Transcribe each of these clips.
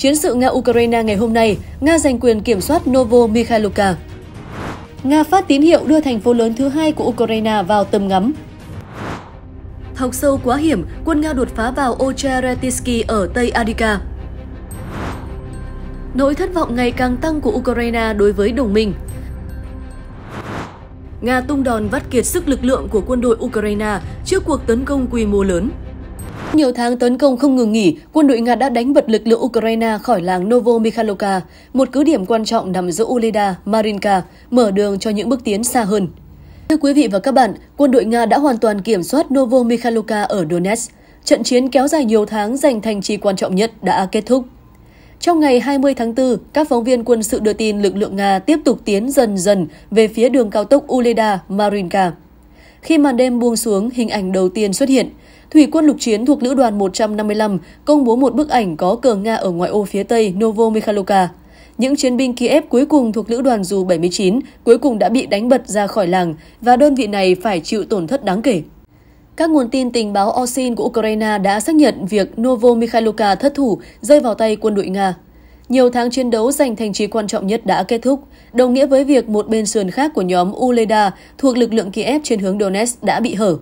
Chiến sự Nga-Ukraine ngày hôm nay, Nga giành quyền kiểm soát Novo Mikhailovka. Nga phát tín hiệu đưa thành phố lớn thứ hai của Ukraine vào tầm ngắm. Thọc sâu quá hiểm, quân Nga đột phá vào ocheretsky ở Tây Adika. Nỗi thất vọng ngày càng tăng của Ukraine đối với đồng minh. Nga tung đòn vắt kiệt sức lực lượng của quân đội Ukraine trước cuộc tấn công quy mô lớn. Nhiều tháng tấn công không ngừng nghỉ, quân đội Nga đã đánh bật lực lượng Ukraine khỏi làng Novomikhailovka, một cứ điểm quan trọng nằm giữa Ulida, Marinka, mở đường cho những bước tiến xa hơn. Thưa quý vị và các bạn, quân đội Nga đã hoàn toàn kiểm soát Novomikhailovka ở Donetsk. Trận chiến kéo dài nhiều tháng giành thành trì quan trọng nhất đã kết thúc. Trong ngày 20 tháng 4, các phóng viên quân sự đưa tin lực lượng Nga tiếp tục tiến dần dần về phía đường cao tốc Uleda-Marinka. Khi màn đêm buông xuống, hình ảnh đầu tiên xuất hiện – Thủy quân lục chiến thuộc Lữ đoàn 155 công bố một bức ảnh có cờ Nga ở ngoại ô phía tây Novo Mikhailovka. Những chiến binh Kiev cuối cùng thuộc Lữ đoàn Dù 79 cuối cùng đã bị đánh bật ra khỏi làng và đơn vị này phải chịu tổn thất đáng kể. Các nguồn tin tình báo Osin của Ukraine đã xác nhận việc Novo Mikhailovka thất thủ rơi vào tay quân đội Nga. Nhiều tháng chiến đấu giành thành trì quan trọng nhất đã kết thúc, đồng nghĩa với việc một bên sườn khác của nhóm Uleda thuộc lực lượng Kiev trên hướng Donetsk đã bị hở.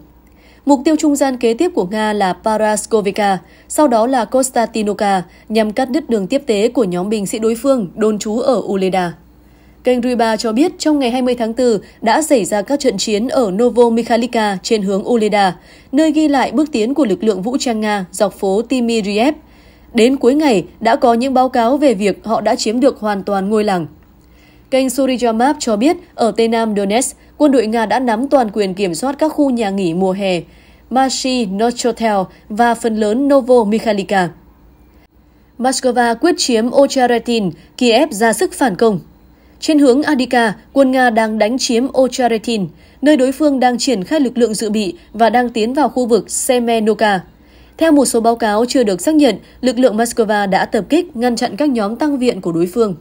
Mục tiêu trung gian kế tiếp của Nga là Paraskovica, sau đó là Kostantinoka, nhằm cắt đứt đường tiếp tế của nhóm binh sĩ đối phương đồn trú ở Uleda. Kênh Ryba cho biết trong ngày 20 tháng 4 đã xảy ra các trận chiến ở Novomikhalivka trên hướng Uleda, nơi ghi lại bước tiến của lực lượng vũ trang Nga dọc phố Timiriev. Đến cuối ngày đã có những báo cáo về việc họ đã chiếm được hoàn toàn ngôi làng. Kênh Surijamap cho biết ở Tây Nam Donetsk, quân đội Nga đã nắm toàn quyền kiểm soát các khu nhà nghỉ mùa hè, Marci Nochotel và phần lớn Novo Mikhailika. Moscow quyết chiếm Ocharetin, Kiev ra sức phản công. Trên hướng Adika, quân Nga đang đánh chiếm Ocharetin, nơi đối phương đang triển khai lực lượng dự bị và đang tiến vào khu vực Semenoka. Theo một số báo cáo chưa được xác nhận, lực lượng Moscow đã tập kích ngăn chặn các nhóm tăng viện của đối phương.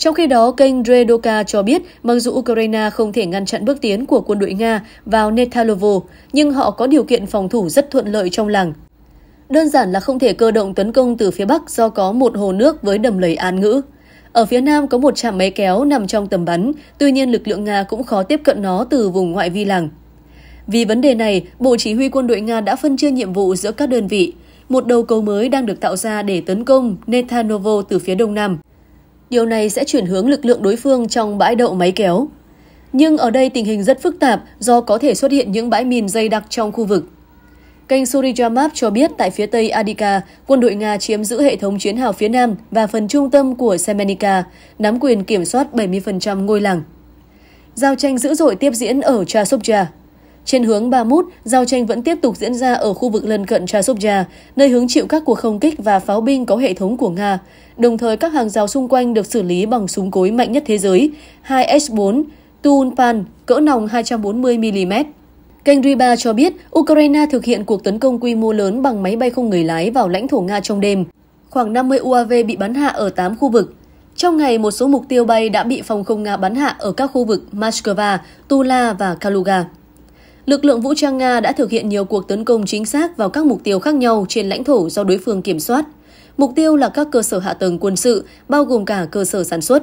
Trong khi đó, kênh Redoka cho biết mặc dù Ukraine không thể ngăn chặn bước tiến của quân đội Nga vào Netalovo, nhưng họ có điều kiện phòng thủ rất thuận lợi trong làng. Đơn giản là không thể cơ động tấn công từ phía Bắc do có một hồ nước với đầm lầy an ngữ. Ở phía Nam có một trạm máy kéo nằm trong tầm bắn, tuy nhiên lực lượng Nga cũng khó tiếp cận nó từ vùng ngoại vi làng. Vì vấn đề này, Bộ Chỉ huy quân đội Nga đã phân chia nhiệm vụ giữa các đơn vị. Một đầu cầu mới đang được tạo ra để tấn công Netanovo từ phía đông nam. Điều này sẽ chuyển hướng lực lượng đối phương trong bãi đậu máy kéo. Nhưng ở đây tình hình rất phức tạp do có thể xuất hiện những bãi mìn dày đặc trong khu vực. Kênh Surijamap cho biết tại phía tây Adika, quân đội Nga chiếm giữ hệ thống chiến hào phía nam và phần trung tâm của Semenika, nắm quyền kiểm soát 70% ngôi làng. Giao tranh dữ dội tiếp diễn ở Chasovja. Trên hướng Bamut, giao tranh vẫn tiếp tục diễn ra ở khu vực lân cận Chasovya, nơi hứng chịu các cuộc không kích và pháo binh có hệ thống của Nga. Đồng thời, các hàng rào xung quanh được xử lý bằng súng cối mạnh nhất thế giới, 2S4 Tunpan, cỡ nòng 240mm. Kênh Riba cho biết, Ukraine thực hiện cuộc tấn công quy mô lớn bằng máy bay không người lái vào lãnh thổ Nga trong đêm. Khoảng 50 UAV bị bắn hạ ở 8 khu vực. Trong ngày, một số mục tiêu bay đã bị phòng không Nga bắn hạ ở các khu vực Moscow, Tula và Kaluga. Lực lượng vũ trang Nga đã thực hiện nhiều cuộc tấn công chính xác vào các mục tiêu khác nhau trên lãnh thổ do đối phương kiểm soát. Mục tiêu là các cơ sở hạ tầng quân sự, bao gồm cả cơ sở sản xuất.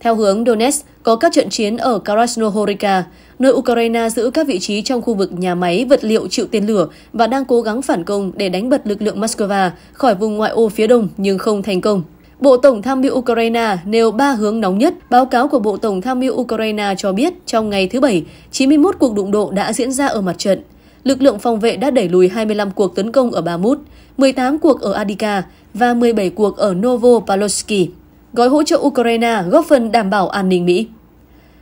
Theo hướng Donetsk, có các trận chiến ở Krasnohorika, nơi Ukraine giữ các vị trí trong khu vực nhà máy vật liệu chịu tên lửa và đang cố gắng phản công để đánh bật lực lượng Moscow khỏi vùng ngoại ô phía đông nhưng không thành công. Bộ Tổng tham mưu Ukraine nêu ba hướng nóng nhất. Báo cáo của Bộ Tổng tham mưu Ukraine cho biết trong ngày thứ Bảy, 91 cuộc đụng độ đã diễn ra ở mặt trận. Lực lượng phòng vệ đã đẩy lùi 25 cuộc tấn công ở Bamut, 18 cuộc ở Adika và 17 cuộc ở Novopolsky. Gói hỗ trợ Ukraine góp phần đảm bảo an ninh Mỹ.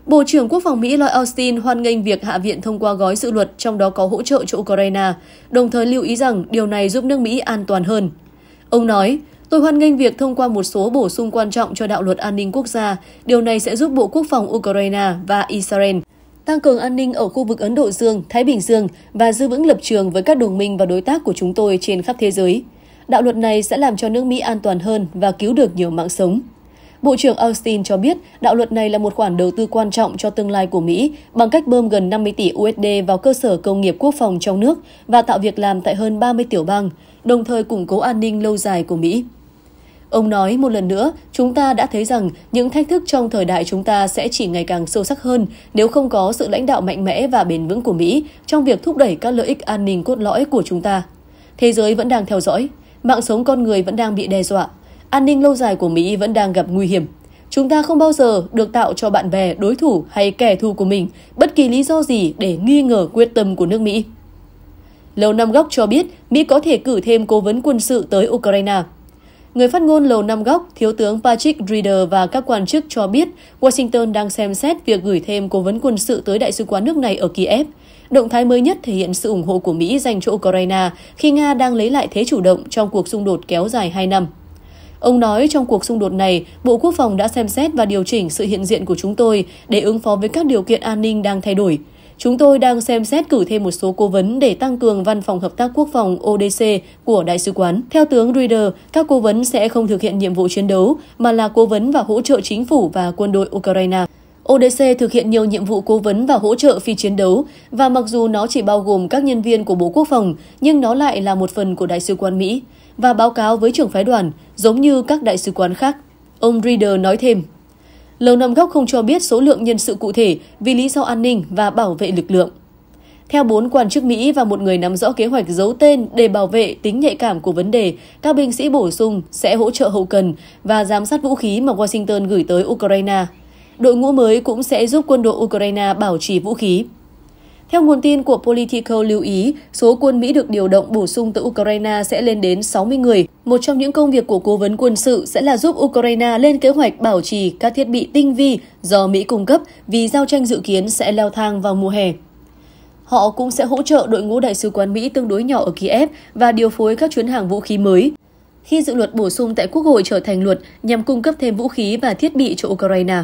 Bộ trưởng Quốc phòng Mỹ Lloyd Austin hoan nghênh việc Hạ viện thông qua gói dự luật trong đó có hỗ trợ cho Ukraine, đồng thời lưu ý rằng điều này giúp nước Mỹ an toàn hơn. Ông nói, Tôi hoan nghênh việc thông qua một số bổ sung quan trọng cho đạo luật an ninh quốc gia. Điều này sẽ giúp Bộ Quốc phòng Ukraine và Israel tăng cường an ninh ở khu vực Ấn Độ Dương, Thái Bình Dương và giữ vững lập trường với các đồng minh và đối tác của chúng tôi trên khắp thế giới. Đạo luật này sẽ làm cho nước Mỹ an toàn hơn và cứu được nhiều mạng sống. Bộ trưởng Austin cho biết đạo luật này là một khoản đầu tư quan trọng cho tương lai của Mỹ bằng cách bơm gần 50 tỷ USD vào cơ sở công nghiệp quốc phòng trong nước và tạo việc làm tại hơn 30 tiểu bang, đồng thời củng cố an ninh lâu dài của Mỹ. Ông nói một lần nữa, chúng ta đã thấy rằng những thách thức trong thời đại chúng ta sẽ chỉ ngày càng sâu sắc hơn nếu không có sự lãnh đạo mạnh mẽ và bền vững của Mỹ trong việc thúc đẩy các lợi ích an ninh cốt lõi của chúng ta. Thế giới vẫn đang theo dõi, mạng sống con người vẫn đang bị đe dọa, an ninh lâu dài của Mỹ vẫn đang gặp nguy hiểm. Chúng ta không bao giờ được tạo cho bạn bè, đối thủ hay kẻ thù của mình bất kỳ lý do gì để nghi ngờ quyết tâm của nước Mỹ. Lầu Năm Góc cho biết Mỹ có thể cử thêm cố vấn quân sự tới Ukraine. Người phát ngôn Lầu Năm Góc, Thiếu tướng Patrick Reader và các quan chức cho biết Washington đang xem xét việc gửi thêm cố vấn quân sự tới Đại sứ quán nước này ở Kiev. Động thái mới nhất thể hiện sự ủng hộ của Mỹ dành cho Ukraine khi Nga đang lấy lại thế chủ động trong cuộc xung đột kéo dài 2 năm. Ông nói trong cuộc xung đột này, Bộ Quốc phòng đã xem xét và điều chỉnh sự hiện diện của chúng tôi để ứng phó với các điều kiện an ninh đang thay đổi. Chúng tôi đang xem xét cử thêm một số cố vấn để tăng cường văn phòng hợp tác quốc phòng ODC của Đại sứ quán. Theo tướng Reader, các cố vấn sẽ không thực hiện nhiệm vụ chiến đấu, mà là cố vấn và hỗ trợ chính phủ và quân đội Ukraine. ODC thực hiện nhiều nhiệm vụ cố vấn và hỗ trợ phi chiến đấu, và mặc dù nó chỉ bao gồm các nhân viên của Bộ Quốc phòng, nhưng nó lại là một phần của Đại sứ quán Mỹ, và báo cáo với trưởng phái đoàn, giống như các đại sứ quán khác. Ông Reader nói thêm. Lầu Năm Góc không cho biết số lượng nhân sự cụ thể vì lý do an ninh và bảo vệ lực lượng. Theo bốn quan chức Mỹ và một người nắm rõ kế hoạch giấu tên để bảo vệ tính nhạy cảm của vấn đề, các binh sĩ bổ sung sẽ hỗ trợ hậu cần và giám sát vũ khí mà Washington gửi tới Ukraine. Đội ngũ mới cũng sẽ giúp quân đội Ukraine bảo trì vũ khí. Theo nguồn tin của Politico lưu ý, số quân Mỹ được điều động bổ sung từ Ukraine sẽ lên đến 60 người. Một trong những công việc của cố vấn quân sự sẽ là giúp Ukraine lên kế hoạch bảo trì các thiết bị tinh vi do Mỹ cung cấp vì giao tranh dự kiến sẽ leo thang vào mùa hè. Họ cũng sẽ hỗ trợ đội ngũ đại sứ quán Mỹ tương đối nhỏ ở Kiev và điều phối các chuyến hàng vũ khí mới. Khi dự luật bổ sung tại Quốc hội trở thành luật nhằm cung cấp thêm vũ khí và thiết bị cho Ukraine.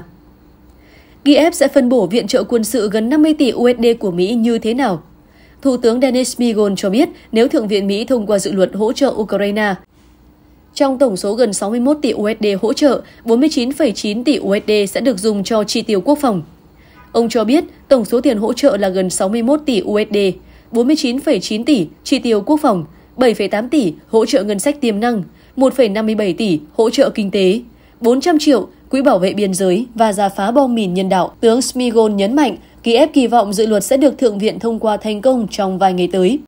Kiev sẽ phân bổ viện trợ quân sự gần 50 tỷ USD của Mỹ như thế nào? Thủ tướng Denis Migol cho biết nếu Thượng viện Mỹ thông qua dự luật hỗ trợ Ukraine. Trong tổng số gần 61 tỷ USD hỗ trợ, 49,9 tỷ USD sẽ được dùng cho chi tiêu quốc phòng. Ông cho biết tổng số tiền hỗ trợ là gần 61 tỷ USD, 49,9 tỷ chi tiêu quốc phòng, 7,8 tỷ hỗ trợ ngân sách tiềm năng, 1,57 tỷ hỗ trợ kinh tế, 400 triệu Quỹ bảo vệ biên giới và giả phá bom mìn nhân đạo, tướng Smigol nhấn mạnh Kiev kỳ vọng dự luật sẽ được Thượng viện thông qua thành công trong vài ngày tới.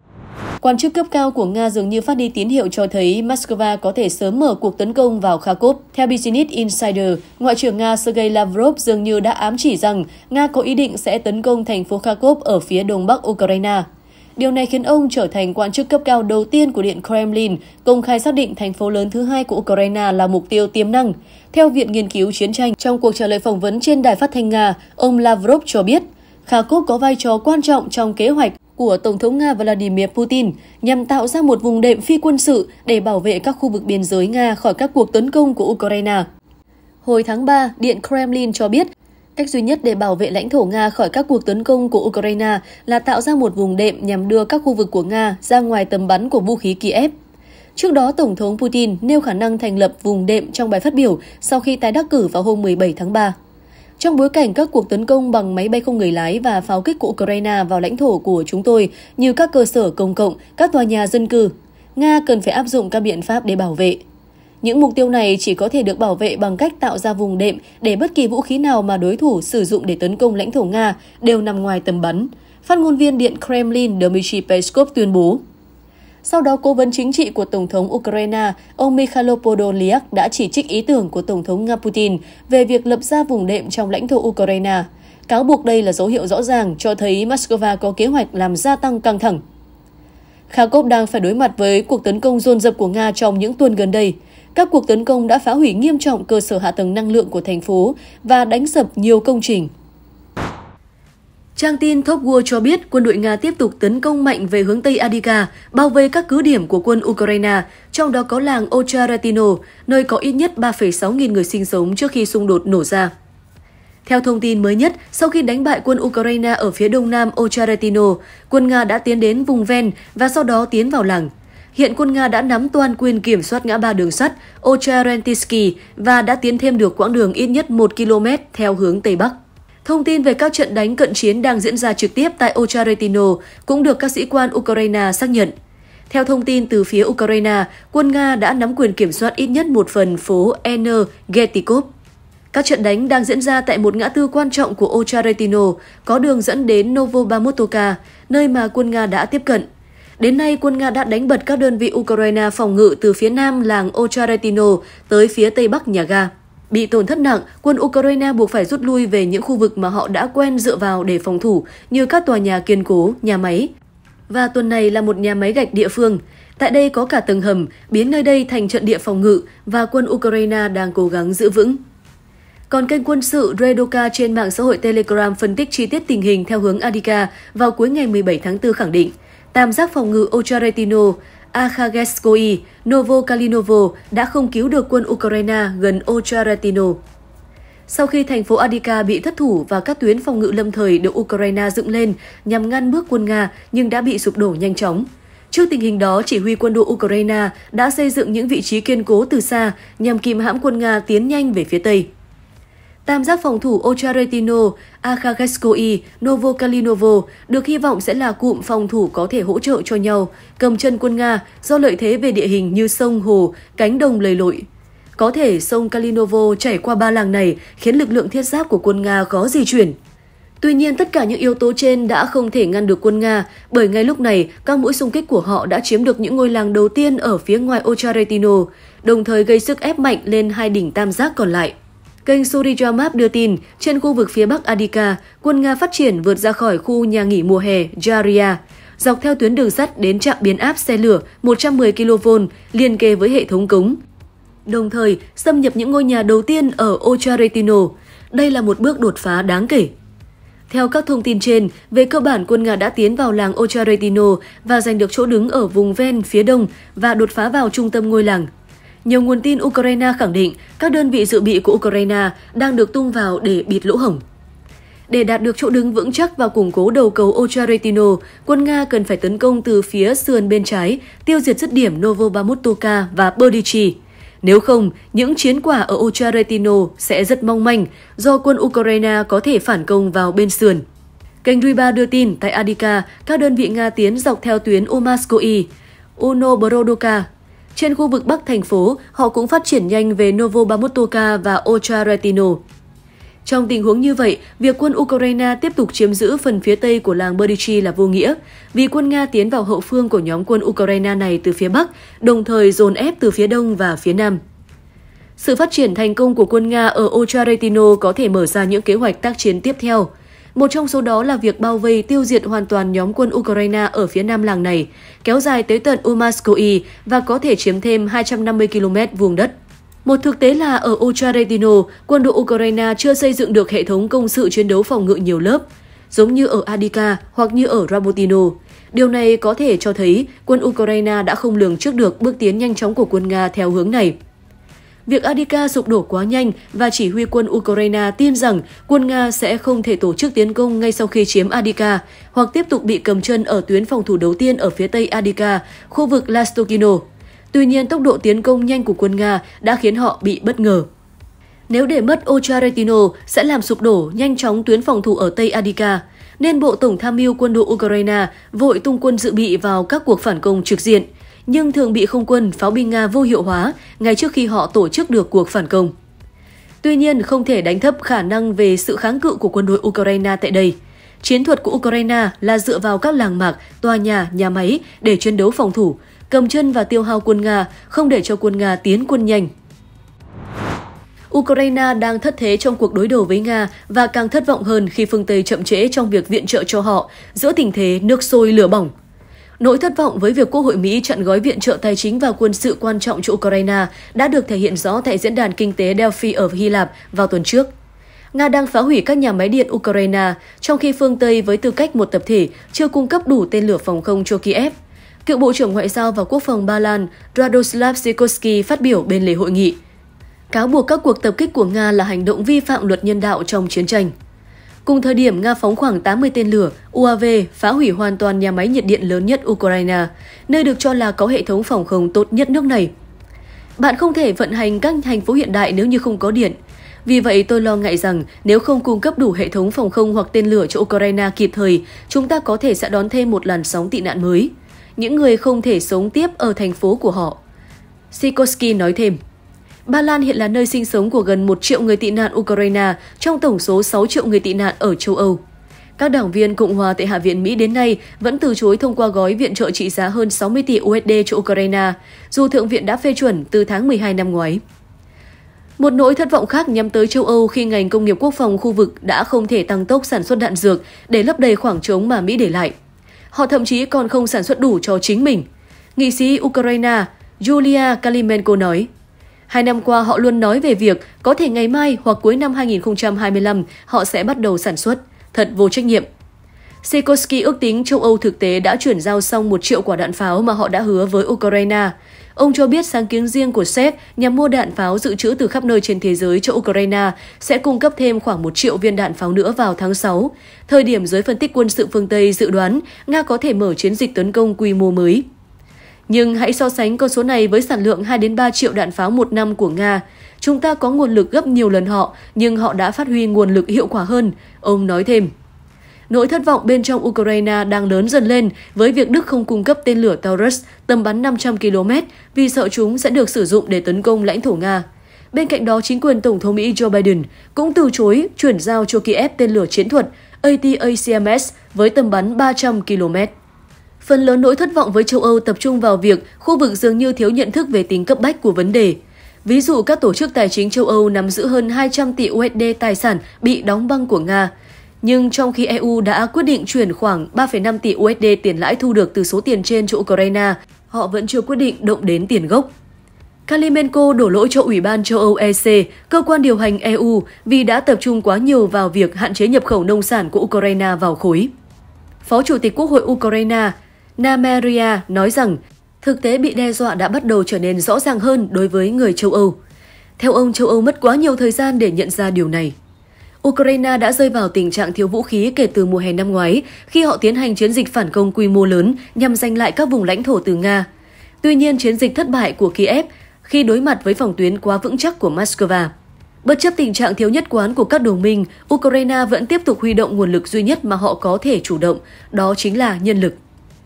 Quan chức cấp cao của Nga dường như phát đi tín hiệu cho thấy Moscow có thể sớm mở cuộc tấn công vào Kharkov. Theo Business Insider, Ngoại trưởng Nga Sergei Lavrov dường như đã ám chỉ rằng Nga có ý định sẽ tấn công thành phố Kharkov ở phía đông bắc Ukraine. Điều này khiến ông trở thành quan chức cấp cao đầu tiên của Điện Kremlin, công khai xác định thành phố lớn thứ hai của Ukraine là mục tiêu tiềm năng. Theo Viện Nghiên cứu Chiến tranh, trong cuộc trả lời phỏng vấn trên đài phát thanh Nga, ông Lavrov cho biết, Kharkov có vai trò quan trọng trong kế hoạch của Tổng thống Nga Vladimir Putin nhằm tạo ra một vùng đệm phi quân sự để bảo vệ các khu vực biên giới Nga khỏi các cuộc tấn công của Ukraine. Hồi tháng 3, Điện Kremlin cho biết Cách duy nhất để bảo vệ lãnh thổ Nga khỏi các cuộc tấn công của Ukraine là tạo ra một vùng đệm nhằm đưa các khu vực của Nga ra ngoài tầm bắn của vũ khí Kiev. Trước đó, Tổng thống Putin nêu khả năng thành lập vùng đệm trong bài phát biểu sau khi tái đắc cử vào hôm 17 tháng 3. Trong bối cảnh các cuộc tấn công bằng máy bay không người lái và pháo kích của Ukraine vào lãnh thổ của chúng tôi như các cơ sở công cộng, các tòa nhà dân cư, Nga cần phải áp dụng các biện pháp để bảo vệ. Những mục tiêu này chỉ có thể được bảo vệ bằng cách tạo ra vùng đệm để bất kỳ vũ khí nào mà đối thủ sử dụng để tấn công lãnh thổ Nga đều nằm ngoài tầm bắn. Phát ngôn viên Điện Kremlin Dmitry Peskov tuyên bố. Sau đó, cố vấn chính trị của Tổng thống Ukraine, ông Mikhailo Podolyak đã chỉ trích ý tưởng của Tổng thống Nga Putin về việc lập ra vùng đệm trong lãnh thổ Ukraine. Cáo buộc đây là dấu hiệu rõ ràng cho thấy Moscow có kế hoạch làm gia tăng căng thẳng. Kharkov đang phải đối mặt với cuộc tấn công dồn dập của Nga trong những tuần gần đây. Các cuộc tấn công đã phá hủy nghiêm trọng cơ sở hạ tầng năng lượng của thành phố và đánh sập nhiều công trình. Trang tin Top War cho biết quân đội Nga tiếp tục tấn công mạnh về hướng Tây Adiga, bao vây các cứ điểm của quân Ukraine, trong đó có làng Ocharatino, nơi có ít nhất 3,6 nghìn người sinh sống trước khi xung đột nổ ra. Theo thông tin mới nhất, sau khi đánh bại quân Ukraine ở phía đông nam Ocharatino, quân Nga đã tiến đến vùng ven và sau đó tiến vào làng. Hiện quân Nga đã nắm toàn quyền kiểm soát ngã ba đường sắt Ocharentinsky và đã tiến thêm được quãng đường ít nhất 1 km theo hướng Tây Bắc. Thông tin về các trận đánh cận chiến đang diễn ra trực tiếp tại Ocharetino cũng được các sĩ quan Ukraine xác nhận. Theo thông tin từ phía Ukraine, quân Nga đã nắm quyền kiểm soát ít nhất một phần phố N. Energetikov. Các trận đánh đang diễn ra tại một ngã tư quan trọng của Ocharetino, có đường dẫn đến Novobamotoka, nơi mà quân Nga đã tiếp cận. Đến nay, quân Nga đã đánh bật các đơn vị Ukraine phòng ngự từ phía nam làng Ocharetino tới phía tây bắc nhà ga. Bị tổn thất nặng, quân Ukraine buộc phải rút lui về những khu vực mà họ đã quen dựa vào để phòng thủ, như các tòa nhà kiên cố, nhà máy. Và tuần này là một nhà máy gạch địa phương. Tại đây có cả tầng hầm, biến nơi đây thành trận địa phòng ngự và quân Ukraine đang cố gắng giữ vững. Còn kênh quân sự Redoka trên mạng xã hội Telegram phân tích chi tiết tình hình theo hướng Adika vào cuối ngày 17 tháng 4 khẳng định – tam giác phòng ngự Ocharetino, Akhagetskoy, Novo Kalinovo đã không cứu được quân Ukraine gần Ocharetino. Sau khi thành phố Adika bị thất thủ và các tuyến phòng ngự lâm thời được Ukraine dựng lên nhằm ngăn bước quân Nga nhưng đã bị sụp đổ nhanh chóng. Trước tình hình đó, chỉ huy quân đội Ukraine đã xây dựng những vị trí kiên cố từ xa nhằm kìm hãm quân Nga tiến nhanh về phía Tây. Tam giác phòng thủ Ocharetino, Akhagetskoi, Novokalinovo được hy vọng sẽ là cụm phòng thủ có thể hỗ trợ cho nhau, cầm chân quân Nga do lợi thế về địa hình như sông, hồ, cánh đồng lầy lội. Có thể sông Kalinovo chảy qua ba làng này khiến lực lượng thiết giáp của quân Nga khó di chuyển. Tuy nhiên, tất cả những yếu tố trên đã không thể ngăn được quân Nga, bởi ngay lúc này, các mũi xung kích của họ đã chiếm được những ngôi làng đầu tiên ở phía ngoài Ocharetino, đồng thời gây sức ép mạnh lên hai đỉnh tam giác còn lại. Kênh Surija Map đưa tin, trên khu vực phía bắc Adika, quân Nga phát triển vượt ra khỏi khu nhà nghỉ mùa hè Jaria, dọc theo tuyến đường sắt đến trạm biến áp xe lửa 110 kV liên kề với hệ thống cống. Đồng thời, xâm nhập những ngôi nhà đầu tiên ở Ocharetino. Đây là một bước đột phá đáng kể. Theo các thông tin trên, về cơ bản quân Nga đã tiến vào làng Ocharetino và giành được chỗ đứng ở vùng ven phía đông và đột phá vào trung tâm ngôi làng. Nhiều nguồn tin Ukraine khẳng định các đơn vị dự bị của Ukraine đang được tung vào để bịt lỗ hổng. Để đạt được chỗ đứng vững chắc và củng cố đầu cầu Ocharetino, quân Nga cần phải tấn công từ phía sườn bên trái, tiêu diệt dứt điểm Novobamutovka và Berdichi. Nếu không, những chiến quả ở Ocharetino sẽ rất mong manh do quân Ukraine có thể phản công vào bên sườn. Kênh Riba đưa tin tại Adika, các đơn vị Nga tiến dọc theo tuyến Omaskoi, Unobrodoka trên khu vực Bắc thành phố, họ cũng phát triển nhanh về Novobamotoka và Ocharetino. Trong tình huống như vậy, việc quân Ukraine tiếp tục chiếm giữ phần phía tây của làng Berdichi là vô nghĩa, vì quân Nga tiến vào hậu phương của nhóm quân Ukraine này từ phía bắc, đồng thời dồn ép từ phía đông và phía nam. Sự phát triển thành công của quân Nga ở Ocharetino có thể mở ra những kế hoạch tác chiến tiếp theo – một trong số đó là việc bao vây tiêu diệt hoàn toàn nhóm quân Ukraine ở phía nam làng này, kéo dài tới tận Umaskoi và có thể chiếm thêm 250 km vuông đất. Một thực tế là ở Ocharetino, quân đội Ukraine chưa xây dựng được hệ thống công sự chiến đấu phòng ngự nhiều lớp, giống như ở Adika hoặc như ở Rabotino. Điều này có thể cho thấy quân Ukraine đã không lường trước được bước tiến nhanh chóng của quân Nga theo hướng này. Việc Adika sụp đổ quá nhanh và chỉ huy quân Ukraine tin rằng quân Nga sẽ không thể tổ chức tiến công ngay sau khi chiếm Adika hoặc tiếp tục bị cầm chân ở tuyến phòng thủ đầu tiên ở phía tây Adika, khu vực Lastokino. Tuy nhiên, tốc độ tiến công nhanh của quân Nga đã khiến họ bị bất ngờ. Nếu để mất Ocharetino sẽ làm sụp đổ nhanh chóng tuyến phòng thủ ở Tây Adika, nên Bộ Tổng tham mưu quân đội Ukraine vội tung quân dự bị vào các cuộc phản công trực diện – nhưng thường bị không quân, pháo binh Nga vô hiệu hóa ngay trước khi họ tổ chức được cuộc phản công. Tuy nhiên, không thể đánh thấp khả năng về sự kháng cự của quân đội Ukraine tại đây. Chiến thuật của Ukraine là dựa vào các làng mạc, tòa nhà, nhà máy để chiến đấu phòng thủ, cầm chân và tiêu hao quân Nga, không để cho quân Nga tiến quân nhanh. Ukraine đang thất thế trong cuộc đối đầu với Nga và càng thất vọng hơn khi phương Tây chậm trễ trong việc viện trợ cho họ giữa tình thế nước sôi lửa bỏng. Nỗi thất vọng với việc Quốc hội Mỹ chặn gói viện trợ tài chính và quân sự quan trọng cho Ukraine đã được thể hiện rõ tại Diễn đàn Kinh tế Delphi ở Hy Lạp vào tuần trước. Nga đang phá hủy các nhà máy điện Ukraine, trong khi phương Tây với tư cách một tập thể chưa cung cấp đủ tên lửa phòng không cho Kiev. Cựu Bộ trưởng Ngoại giao và Quốc phòng Ba Lan Radoslav Sikorski phát biểu bên lề hội nghị. Cáo buộc các cuộc tập kích của Nga là hành động vi phạm luật nhân đạo trong chiến tranh. Cùng thời điểm, Nga phóng khoảng 80 tên lửa UAV phá hủy hoàn toàn nhà máy nhiệt điện lớn nhất Ukraine, nơi được cho là có hệ thống phòng không tốt nhất nước này. Bạn không thể vận hành các thành phố hiện đại nếu như không có điện. Vì vậy, tôi lo ngại rằng nếu không cung cấp đủ hệ thống phòng không hoặc tên lửa cho Ukraine kịp thời, chúng ta có thể sẽ đón thêm một làn sóng tị nạn mới. Những người không thể sống tiếp ở thành phố của họ. Sikorsky nói thêm. Ba Lan hiện là nơi sinh sống của gần 1 triệu người tị nạn Ukraine trong tổng số 6 triệu người tị nạn ở châu Âu. Các đảng viên Cộng hòa tại Hạ viện Mỹ đến nay vẫn từ chối thông qua gói viện trợ trị giá hơn 60 tỷ USD cho Ukraine, dù Thượng viện đã phê chuẩn từ tháng 12 năm ngoái. Một nỗi thất vọng khác nhắm tới châu Âu khi ngành công nghiệp quốc phòng khu vực đã không thể tăng tốc sản xuất đạn dược để lấp đầy khoảng trống mà Mỹ để lại. Họ thậm chí còn không sản xuất đủ cho chính mình. Nghị sĩ Ukraine Julia Kalimenko nói, Hai năm qua họ luôn nói về việc có thể ngày mai hoặc cuối năm 2025 họ sẽ bắt đầu sản xuất. Thật vô trách nhiệm. Sikorsky ước tính châu Âu thực tế đã chuyển giao xong một triệu quả đạn pháo mà họ đã hứa với Ukraine. Ông cho biết sáng kiến riêng của Séc nhằm mua đạn pháo dự trữ từ khắp nơi trên thế giới cho Ukraine sẽ cung cấp thêm khoảng một triệu viên đạn pháo nữa vào tháng 6, thời điểm giới phân tích quân sự phương Tây dự đoán Nga có thể mở chiến dịch tấn công quy mô mới. Nhưng hãy so sánh con số này với sản lượng 2 đến 3 triệu đạn pháo một năm của Nga. Chúng ta có nguồn lực gấp nhiều lần họ, nhưng họ đã phát huy nguồn lực hiệu quả hơn, ông nói thêm. Nỗi thất vọng bên trong Ukraine đang lớn dần lên với việc Đức không cung cấp tên lửa Taurus tầm bắn 500 km vì sợ chúng sẽ được sử dụng để tấn công lãnh thổ Nga. Bên cạnh đó, chính quyền Tổng thống Mỹ Joe Biden cũng từ chối chuyển giao cho Kiev tên lửa chiến thuật ATACMS với tầm bắn 300 km. Phần lớn nỗi thất vọng với châu Âu tập trung vào việc khu vực dường như thiếu nhận thức về tính cấp bách của vấn đề. Ví dụ các tổ chức tài chính châu Âu nắm giữ hơn 200 tỷ USD tài sản bị đóng băng của Nga. Nhưng trong khi EU đã quyết định chuyển khoảng 3,5 tỷ USD tiền lãi thu được từ số tiền trên cho Ukraine, họ vẫn chưa quyết định động đến tiền gốc. Kalimenko đổ lỗi cho Ủy ban châu Âu EC, cơ quan điều hành EU, vì đã tập trung quá nhiều vào việc hạn chế nhập khẩu nông sản của Ukraine vào khối. Phó Chủ tịch Quốc hội Ukraine Nameria nói rằng thực tế bị đe dọa đã bắt đầu trở nên rõ ràng hơn đối với người châu Âu. Theo ông, châu Âu mất quá nhiều thời gian để nhận ra điều này. Ukraine đã rơi vào tình trạng thiếu vũ khí kể từ mùa hè năm ngoái khi họ tiến hành chiến dịch phản công quy mô lớn nhằm giành lại các vùng lãnh thổ từ Nga. Tuy nhiên, chiến dịch thất bại của Kiev khi đối mặt với phòng tuyến quá vững chắc của Moscow. Bất chấp tình trạng thiếu nhất quán của các đồng minh, Ukraine vẫn tiếp tục huy động nguồn lực duy nhất mà họ có thể chủ động, đó chính là nhân lực.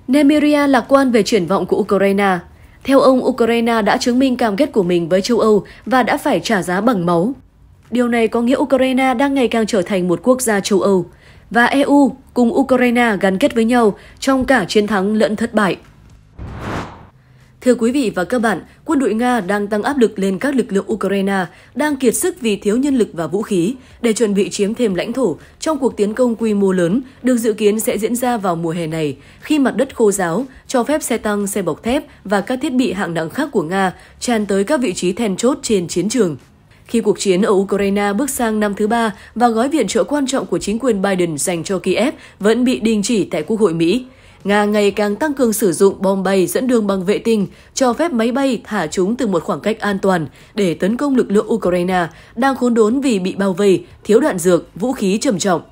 Nemiria lạc quan về triển vọng của Ukraine. Theo ông, Ukraine đã chứng minh cam kết của mình với châu Âu và đã phải trả giá bằng máu. Điều này có nghĩa Ukraine đang ngày càng trở thành một quốc gia châu Âu và EU cùng Ukraine gắn kết với nhau trong cả chiến thắng lẫn thất bại. Thưa quý vị và các bạn, quân đội Nga đang tăng áp lực lên các lực lượng Ukraine đang kiệt sức vì thiếu nhân lực và vũ khí để chuẩn bị chiếm thêm lãnh thổ trong cuộc tiến công quy mô lớn được dự kiến sẽ diễn ra vào mùa hè này khi mặt đất khô giáo cho phép xe tăng, xe bọc thép và các thiết bị hạng nặng khác của Nga tràn tới các vị trí then chốt trên chiến trường. Khi cuộc chiến ở Ukraine bước sang năm thứ ba và gói viện trợ quan trọng của chính quyền Biden dành cho Kiev vẫn bị đình chỉ tại Quốc hội Mỹ, Nga ngày càng tăng cường sử dụng bom bay dẫn đường bằng vệ tinh, cho phép máy bay thả chúng từ một khoảng cách an toàn để tấn công lực lượng Ukraine đang khốn đốn vì bị bao vây, thiếu đạn dược, vũ khí trầm trọng.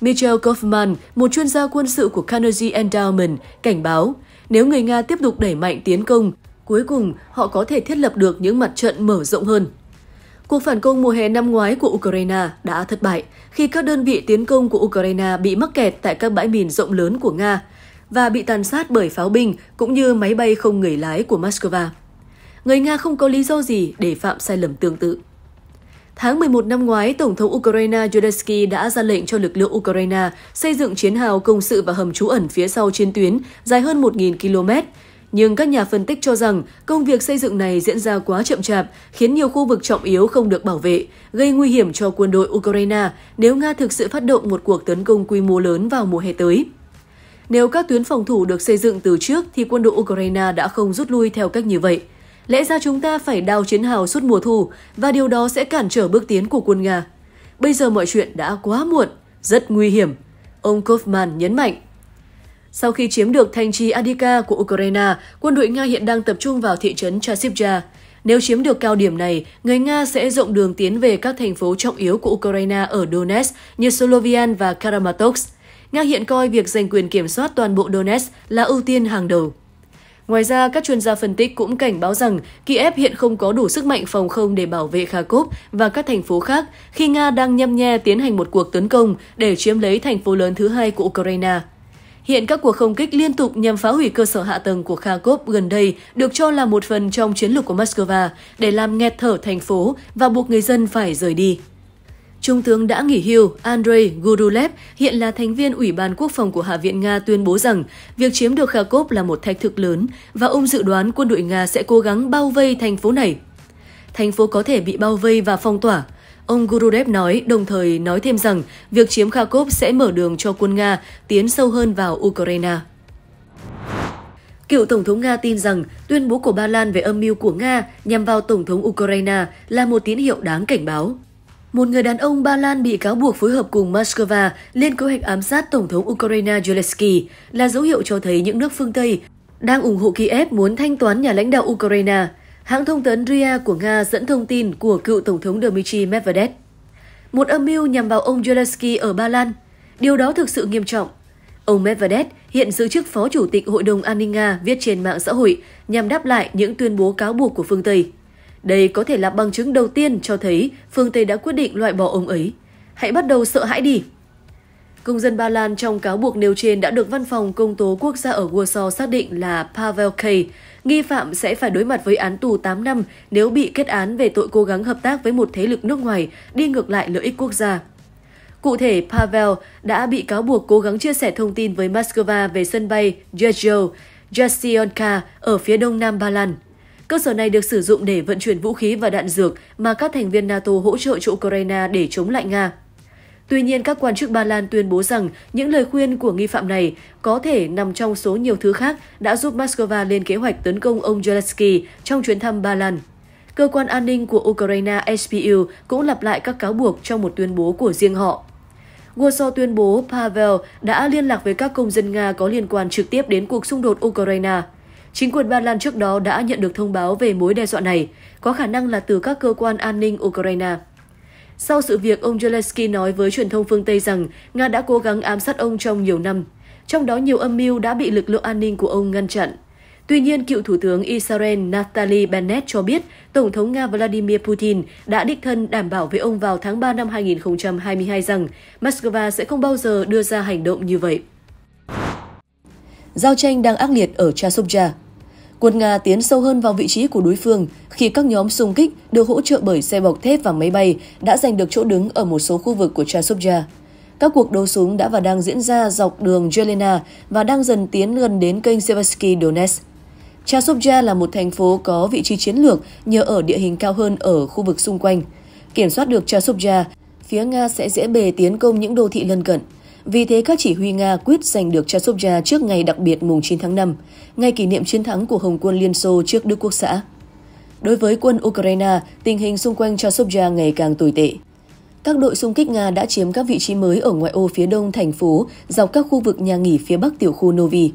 Michel Kaufman, một chuyên gia quân sự của Carnegie Endowment, cảnh báo nếu người Nga tiếp tục đẩy mạnh tiến công, cuối cùng họ có thể thiết lập được những mặt trận mở rộng hơn. Cuộc phản công mùa hè năm ngoái của Ukraine đã thất bại khi các đơn vị tiến công của Ukraine bị mắc kẹt tại các bãi mìn rộng lớn của Nga, và bị tàn sát bởi pháo binh cũng như máy bay không người lái của Moscow. Người Nga không có lý do gì để phạm sai lầm tương tự. Tháng 11 năm ngoái, Tổng thống Ukraine Zelensky đã ra lệnh cho lực lượng Ukraine xây dựng chiến hào công sự và hầm trú ẩn phía sau chiến tuyến dài hơn 1.000 km. Nhưng các nhà phân tích cho rằng công việc xây dựng này diễn ra quá chậm chạp, khiến nhiều khu vực trọng yếu không được bảo vệ, gây nguy hiểm cho quân đội Ukraine nếu Nga thực sự phát động một cuộc tấn công quy mô lớn vào mùa hè tới. Nếu các tuyến phòng thủ được xây dựng từ trước thì quân đội Ukraine đã không rút lui theo cách như vậy. Lẽ ra chúng ta phải đào chiến hào suốt mùa thu và điều đó sẽ cản trở bước tiến của quân Nga. Bây giờ mọi chuyện đã quá muộn, rất nguy hiểm, ông Kofman nhấn mạnh. Sau khi chiếm được thành trì Adika của Ukraine, quân đội Nga hiện đang tập trung vào thị trấn Chasivja. Nếu chiếm được cao điểm này, người Nga sẽ rộng đường tiến về các thành phố trọng yếu của Ukraine ở Donetsk như Solovian và Karamatovsk. Nga hiện coi việc giành quyền kiểm soát toàn bộ Donetsk là ưu tiên hàng đầu. Ngoài ra, các chuyên gia phân tích cũng cảnh báo rằng Kiev hiện không có đủ sức mạnh phòng không để bảo vệ Kharkov và các thành phố khác khi Nga đang nhâm nhe tiến hành một cuộc tấn công để chiếm lấy thành phố lớn thứ hai của Ukraine. Hiện các cuộc không kích liên tục nhằm phá hủy cơ sở hạ tầng của Kharkov gần đây được cho là một phần trong chiến lược của Moscow để làm nghẹt thở thành phố và buộc người dân phải rời đi. Trung tướng đã nghỉ hưu Andrei Gurulev, hiện là thành viên Ủy ban Quốc phòng của Hạ viện Nga tuyên bố rằng việc chiếm được Kharkov là một thách thức lớn và ông dự đoán quân đội Nga sẽ cố gắng bao vây thành phố này. Thành phố có thể bị bao vây và phong tỏa. Ông Gurulev nói, đồng thời nói thêm rằng việc chiếm Kharkov sẽ mở đường cho quân Nga tiến sâu hơn vào Ukraine. Cựu Tổng thống Nga tin rằng tuyên bố của Ba Lan về âm mưu của Nga nhằm vào Tổng thống Ukraine là một tín hiệu đáng cảnh báo. Một người đàn ông Ba Lan bị cáo buộc phối hợp cùng Moscow lên kế hoạch ám sát Tổng thống Ukraine Zelensky là dấu hiệu cho thấy những nước phương Tây đang ủng hộ Kiev muốn thanh toán nhà lãnh đạo Ukraine. Hãng thông tấn RIA của Nga dẫn thông tin của cựu Tổng thống Dmitry Medvedev. Một âm mưu nhằm vào ông Zelensky ở Ba Lan. Điều đó thực sự nghiêm trọng. Ông Medvedev hiện giữ chức Phó Chủ tịch Hội đồng An ninh Nga viết trên mạng xã hội nhằm đáp lại những tuyên bố cáo buộc của phương Tây. Đây có thể là bằng chứng đầu tiên cho thấy phương Tây đã quyết định loại bỏ ông ấy. Hãy bắt đầu sợ hãi đi. Công dân Ba Lan trong cáo buộc nêu trên đã được Văn phòng Công tố Quốc gia ở Warsaw xác định là Pavel K. Nghi phạm sẽ phải đối mặt với án tù 8 năm nếu bị kết án về tội cố gắng hợp tác với một thế lực nước ngoài đi ngược lại lợi ích quốc gia. Cụ thể, Pavel đã bị cáo buộc cố gắng chia sẻ thông tin với Moscow về sân bay Yezhov Jasionka ở phía đông nam Ba Lan. Cơ sở này được sử dụng để vận chuyển vũ khí và đạn dược mà các thành viên NATO hỗ trợ cho Ukraine để chống lại Nga. Tuy nhiên, các quan chức Ba Lan tuyên bố rằng những lời khuyên của nghi phạm này có thể nằm trong số nhiều thứ khác đã giúp Moscow lên kế hoạch tấn công ông Zelensky trong chuyến thăm Ba Lan. Cơ quan an ninh của Ukraine SPU cũng lặp lại các cáo buộc trong một tuyên bố của riêng họ. Warsaw tuyên bố Pavel đã liên lạc với các công dân Nga có liên quan trực tiếp đến cuộc xung đột Ukraine. Chính quyền Ba Lan trước đó đã nhận được thông báo về mối đe dọa này, có khả năng là từ các cơ quan an ninh Ukraine. Sau sự việc, ông Zelensky nói với truyền thông phương Tây rằng Nga đã cố gắng ám sát ông trong nhiều năm, trong đó nhiều âm mưu đã bị lực lượng an ninh của ông ngăn chặn. Tuy nhiên, cựu Thủ tướng Israel Naftali Bennett cho biết Tổng thống Nga Vladimir Putin đã đích thân đảm bảo với ông vào tháng 3 năm 2022 rằng Moscow sẽ không bao giờ đưa ra hành động như vậy. Giao tranh đang ác liệt ở Chasovja, Quân Nga tiến sâu hơn vào vị trí của đối phương khi các nhóm xung kích được hỗ trợ bởi xe bọc thép và máy bay đã giành được chỗ đứng ở một số khu vực của Chasovja. Các cuộc đấu súng đã và đang diễn ra dọc đường Jelena và đang dần tiến gần đến kênh Seversky Donetsk. Chasovja là một thành phố có vị trí chiến lược nhờ ở địa hình cao hơn ở khu vực xung quanh. Kiểm soát được Chasovja, phía Nga sẽ dễ bề tiến công những đô thị lân cận. Vì thế, các chỉ huy Nga quyết giành được Chasovia trước ngày đặc biệt mùng 9 tháng 5, ngày kỷ niệm chiến thắng của Hồng quân Liên Xô trước Đức Quốc xã. Đối với quân Ukraine, tình hình xung quanh Chasovia ngày càng tồi tệ. Các đội xung kích Nga đã chiếm các vị trí mới ở ngoại ô phía đông thành phố, dọc các khu vực nhà nghỉ phía bắc tiểu khu Novi.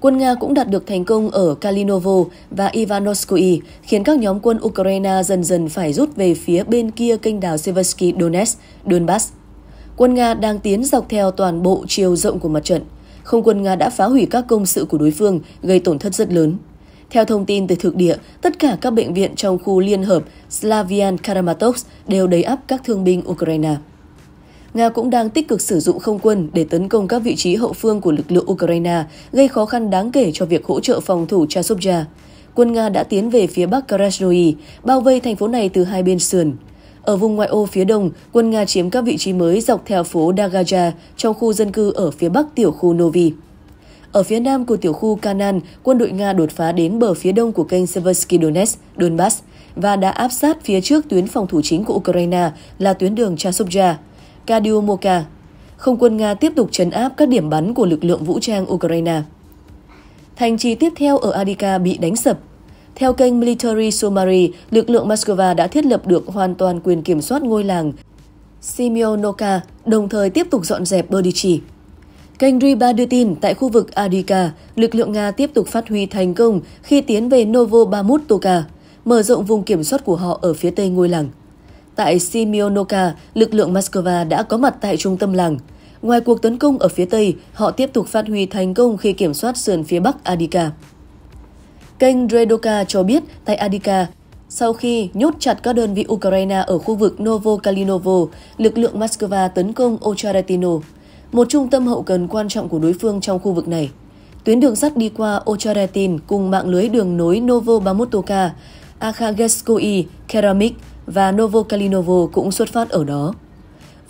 Quân Nga cũng đạt được thành công ở Kalinovo và Ivanovskoye, khiến các nhóm quân Ukraine dần dần phải rút về phía bên kia kênh đào Seversky Donetsk, Donbass quân Nga đang tiến dọc theo toàn bộ chiều rộng của mặt trận. Không quân Nga đã phá hủy các công sự của đối phương, gây tổn thất rất lớn. Theo thông tin từ thực địa, tất cả các bệnh viện trong khu liên hợp Slavian Karamatovsk đều đầy áp các thương binh Ukraine. Nga cũng đang tích cực sử dụng không quân để tấn công các vị trí hậu phương của lực lượng Ukraine, gây khó khăn đáng kể cho việc hỗ trợ phòng thủ Chasovja. Quân Nga đã tiến về phía bắc Krasnoi, bao vây thành phố này từ hai bên sườn. Ở vùng ngoại ô phía đông, quân Nga chiếm các vị trí mới dọc theo phố Dagaja trong khu dân cư ở phía bắc tiểu khu Novi. Ở phía nam của tiểu khu Kanan, quân đội Nga đột phá đến bờ phía đông của kênh Seversky Donetsk, Donbass và đã áp sát phía trước tuyến phòng thủ chính của Ukraine là tuyến đường Chasovja, Kadiomoka. Không quân Nga tiếp tục chấn áp các điểm bắn của lực lượng vũ trang Ukraine. Thành trì tiếp theo ở Adika bị đánh sập theo kênh Military Summary, lực lượng Moscow đã thiết lập được hoàn toàn quyền kiểm soát ngôi làng Simeonoka, đồng thời tiếp tục dọn dẹp Berdichi. Kênh Riba đưa tin tại khu vực Adika, lực lượng Nga tiếp tục phát huy thành công khi tiến về Novobamutoka, mở rộng vùng kiểm soát của họ ở phía tây ngôi làng. Tại Simeonoka, lực lượng Moscow đã có mặt tại trung tâm làng. Ngoài cuộc tấn công ở phía tây, họ tiếp tục phát huy thành công khi kiểm soát sườn phía bắc Adika. Kênh Dredoka cho biết tại Adika, sau khi nhốt chặt các đơn vị Ukraine ở khu vực Novo Kalinovo, lực lượng Moscow tấn công Ocharetino, một trung tâm hậu cần quan trọng của đối phương trong khu vực này. Tuyến đường sắt đi qua Ocharetin cùng mạng lưới đường nối Novo Bamotoka, Akhagetskoye, Keramik và Novo Kalinovo cũng xuất phát ở đó.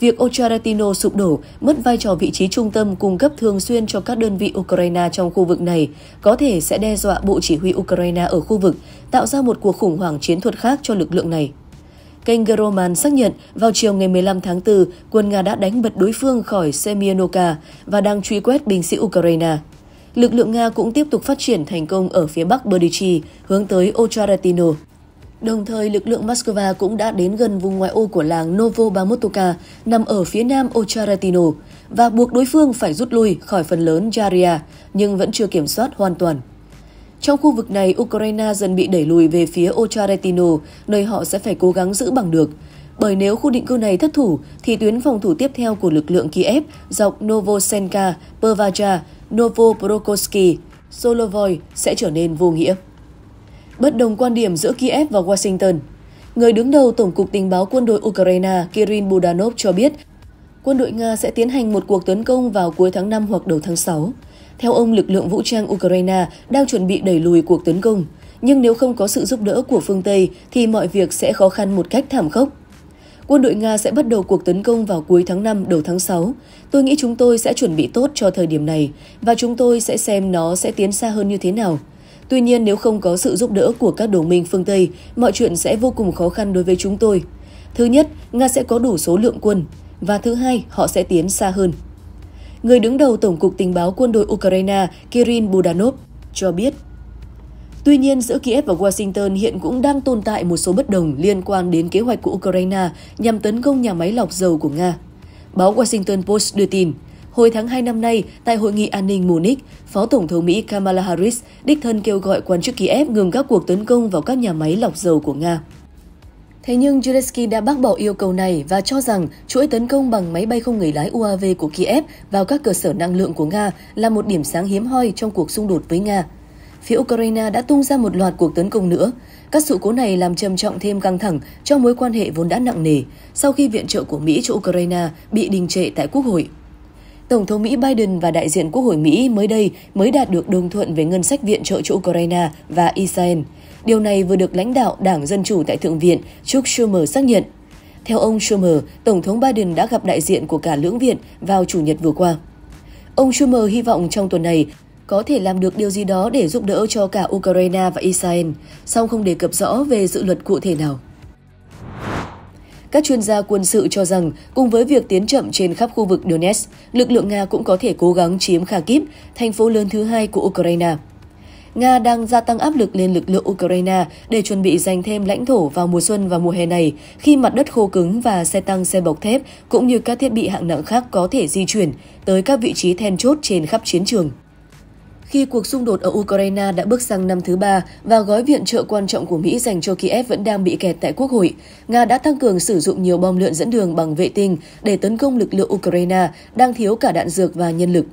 Việc Ocharatino sụp đổ, mất vai trò vị trí trung tâm cung cấp thường xuyên cho các đơn vị Ukraine trong khu vực này, có thể sẽ đe dọa Bộ Chỉ huy Ukraine ở khu vực, tạo ra một cuộc khủng hoảng chiến thuật khác cho lực lượng này. Kênh Geroman xác nhận vào chiều ngày 15 tháng 4, quân Nga đã đánh bật đối phương khỏi Semyonovka và đang truy quét binh sĩ Ukraine. Lực lượng Nga cũng tiếp tục phát triển thành công ở phía bắc Berdichi, hướng tới Ocharatino. Đồng thời, lực lượng Moscow cũng đã đến gần vùng ngoại ô của làng Novobamotoka nằm ở phía nam Ocharatino và buộc đối phương phải rút lui khỏi phần lớn Jaria nhưng vẫn chưa kiểm soát hoàn toàn. Trong khu vực này, Ukraine dần bị đẩy lùi về phía Ocharetino, nơi họ sẽ phải cố gắng giữ bằng được. Bởi nếu khu định cư này thất thủ, thì tuyến phòng thủ tiếp theo của lực lượng Kiev dọc Novosenka, Pervaja, Novoprokoski, Solovoy sẽ trở nên vô nghĩa bất đồng quan điểm giữa Kiev và Washington. Người đứng đầu Tổng cục Tình báo quân đội Ukraine Kirin Budanov cho biết quân đội Nga sẽ tiến hành một cuộc tấn công vào cuối tháng 5 hoặc đầu tháng 6. Theo ông, lực lượng vũ trang Ukraine đang chuẩn bị đẩy lùi cuộc tấn công, nhưng nếu không có sự giúp đỡ của phương Tây thì mọi việc sẽ khó khăn một cách thảm khốc. Quân đội Nga sẽ bắt đầu cuộc tấn công vào cuối tháng 5, đầu tháng 6. Tôi nghĩ chúng tôi sẽ chuẩn bị tốt cho thời điểm này và chúng tôi sẽ xem nó sẽ tiến xa hơn như thế nào. Tuy nhiên nếu không có sự giúp đỡ của các đồng minh phương Tây, mọi chuyện sẽ vô cùng khó khăn đối với chúng tôi. Thứ nhất, Nga sẽ có đủ số lượng quân. Và thứ hai, họ sẽ tiến xa hơn. Người đứng đầu Tổng cục Tình báo quân đội Ukraine Kirin Budanov cho biết Tuy nhiên, giữa Kiev và Washington hiện cũng đang tồn tại một số bất đồng liên quan đến kế hoạch của Ukraine nhằm tấn công nhà máy lọc dầu của Nga. Báo Washington Post đưa tin, Hồi tháng 2 năm nay, tại Hội nghị An ninh Munich, Phó Tổng thống Mỹ Kamala Harris đích thân kêu gọi quan chức Kiev ngừng các cuộc tấn công vào các nhà máy lọc dầu của Nga. Thế nhưng Zelensky đã bác bỏ yêu cầu này và cho rằng chuỗi tấn công bằng máy bay không người lái UAV của Kiev vào các cơ sở năng lượng của Nga là một điểm sáng hiếm hoi trong cuộc xung đột với Nga. Phía Ukraine đã tung ra một loạt cuộc tấn công nữa. Các sự cố này làm trầm trọng thêm căng thẳng cho mối quan hệ vốn đã nặng nề sau khi viện trợ của Mỹ cho Ukraine bị đình trệ tại Quốc hội. Tổng thống Mỹ Biden và đại diện Quốc hội Mỹ mới đây mới đạt được đồng thuận về ngân sách viện trợ cho Ukraine và Israel. Điều này vừa được lãnh đạo Đảng Dân Chủ tại Thượng viện Chuck Schumer xác nhận. Theo ông Schumer, Tổng thống Biden đã gặp đại diện của cả lưỡng viện vào Chủ nhật vừa qua. Ông Schumer hy vọng trong tuần này có thể làm được điều gì đó để giúp đỡ cho cả Ukraine và Israel, song không đề cập rõ về dự luật cụ thể nào. Các chuyên gia quân sự cho rằng, cùng với việc tiến chậm trên khắp khu vực Donetsk, lực lượng Nga cũng có thể cố gắng chiếm Kharkiv, thành phố lớn thứ hai của Ukraine. Nga đang gia tăng áp lực lên lực lượng Ukraine để chuẩn bị giành thêm lãnh thổ vào mùa xuân và mùa hè này, khi mặt đất khô cứng và xe tăng xe bọc thép cũng như các thiết bị hạng nặng khác có thể di chuyển tới các vị trí then chốt trên khắp chiến trường khi cuộc xung đột ở Ukraine đã bước sang năm thứ ba và gói viện trợ quan trọng của Mỹ dành cho Kiev vẫn đang bị kẹt tại Quốc hội, Nga đã tăng cường sử dụng nhiều bom lượn dẫn đường bằng vệ tinh để tấn công lực lượng Ukraine đang thiếu cả đạn dược và nhân lực.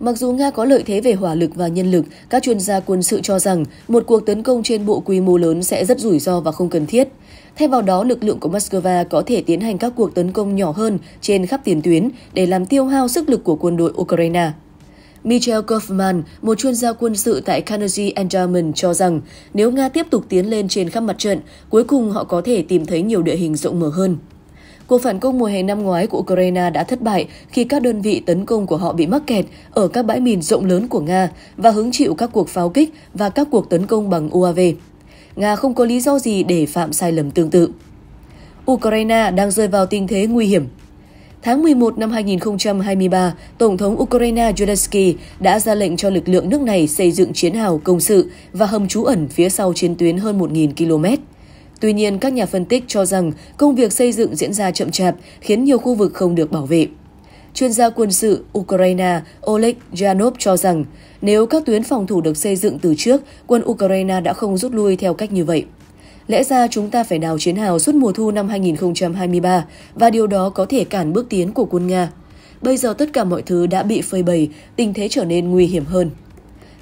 Mặc dù Nga có lợi thế về hỏa lực và nhân lực, các chuyên gia quân sự cho rằng một cuộc tấn công trên bộ quy mô lớn sẽ rất rủi ro và không cần thiết. Thay vào đó, lực lượng của Moscow có thể tiến hành các cuộc tấn công nhỏ hơn trên khắp tiền tuyến để làm tiêu hao sức lực của quân đội Ukraine. Michael Kaufman, một chuyên gia quân sự tại Carnegie Endowment cho rằng nếu Nga tiếp tục tiến lên trên khắp mặt trận, cuối cùng họ có thể tìm thấy nhiều địa hình rộng mở hơn. Cuộc phản công mùa hè năm ngoái của Ukraine đã thất bại khi các đơn vị tấn công của họ bị mắc kẹt ở các bãi mìn rộng lớn của Nga và hứng chịu các cuộc pháo kích và các cuộc tấn công bằng UAV. Nga không có lý do gì để phạm sai lầm tương tự. Ukraine đang rơi vào tình thế nguy hiểm Tháng 11 năm 2023, Tổng thống Ukraine Zelensky đã ra lệnh cho lực lượng nước này xây dựng chiến hào công sự và hầm trú ẩn phía sau chiến tuyến hơn 1.000 km. Tuy nhiên, các nhà phân tích cho rằng công việc xây dựng diễn ra chậm chạp, khiến nhiều khu vực không được bảo vệ. Chuyên gia quân sự Ukraine Oleg Janov cho rằng nếu các tuyến phòng thủ được xây dựng từ trước, quân Ukraine đã không rút lui theo cách như vậy. Lẽ ra chúng ta phải đào chiến hào suốt mùa thu năm 2023 và điều đó có thể cản bước tiến của quân Nga. Bây giờ tất cả mọi thứ đã bị phơi bày, tình thế trở nên nguy hiểm hơn.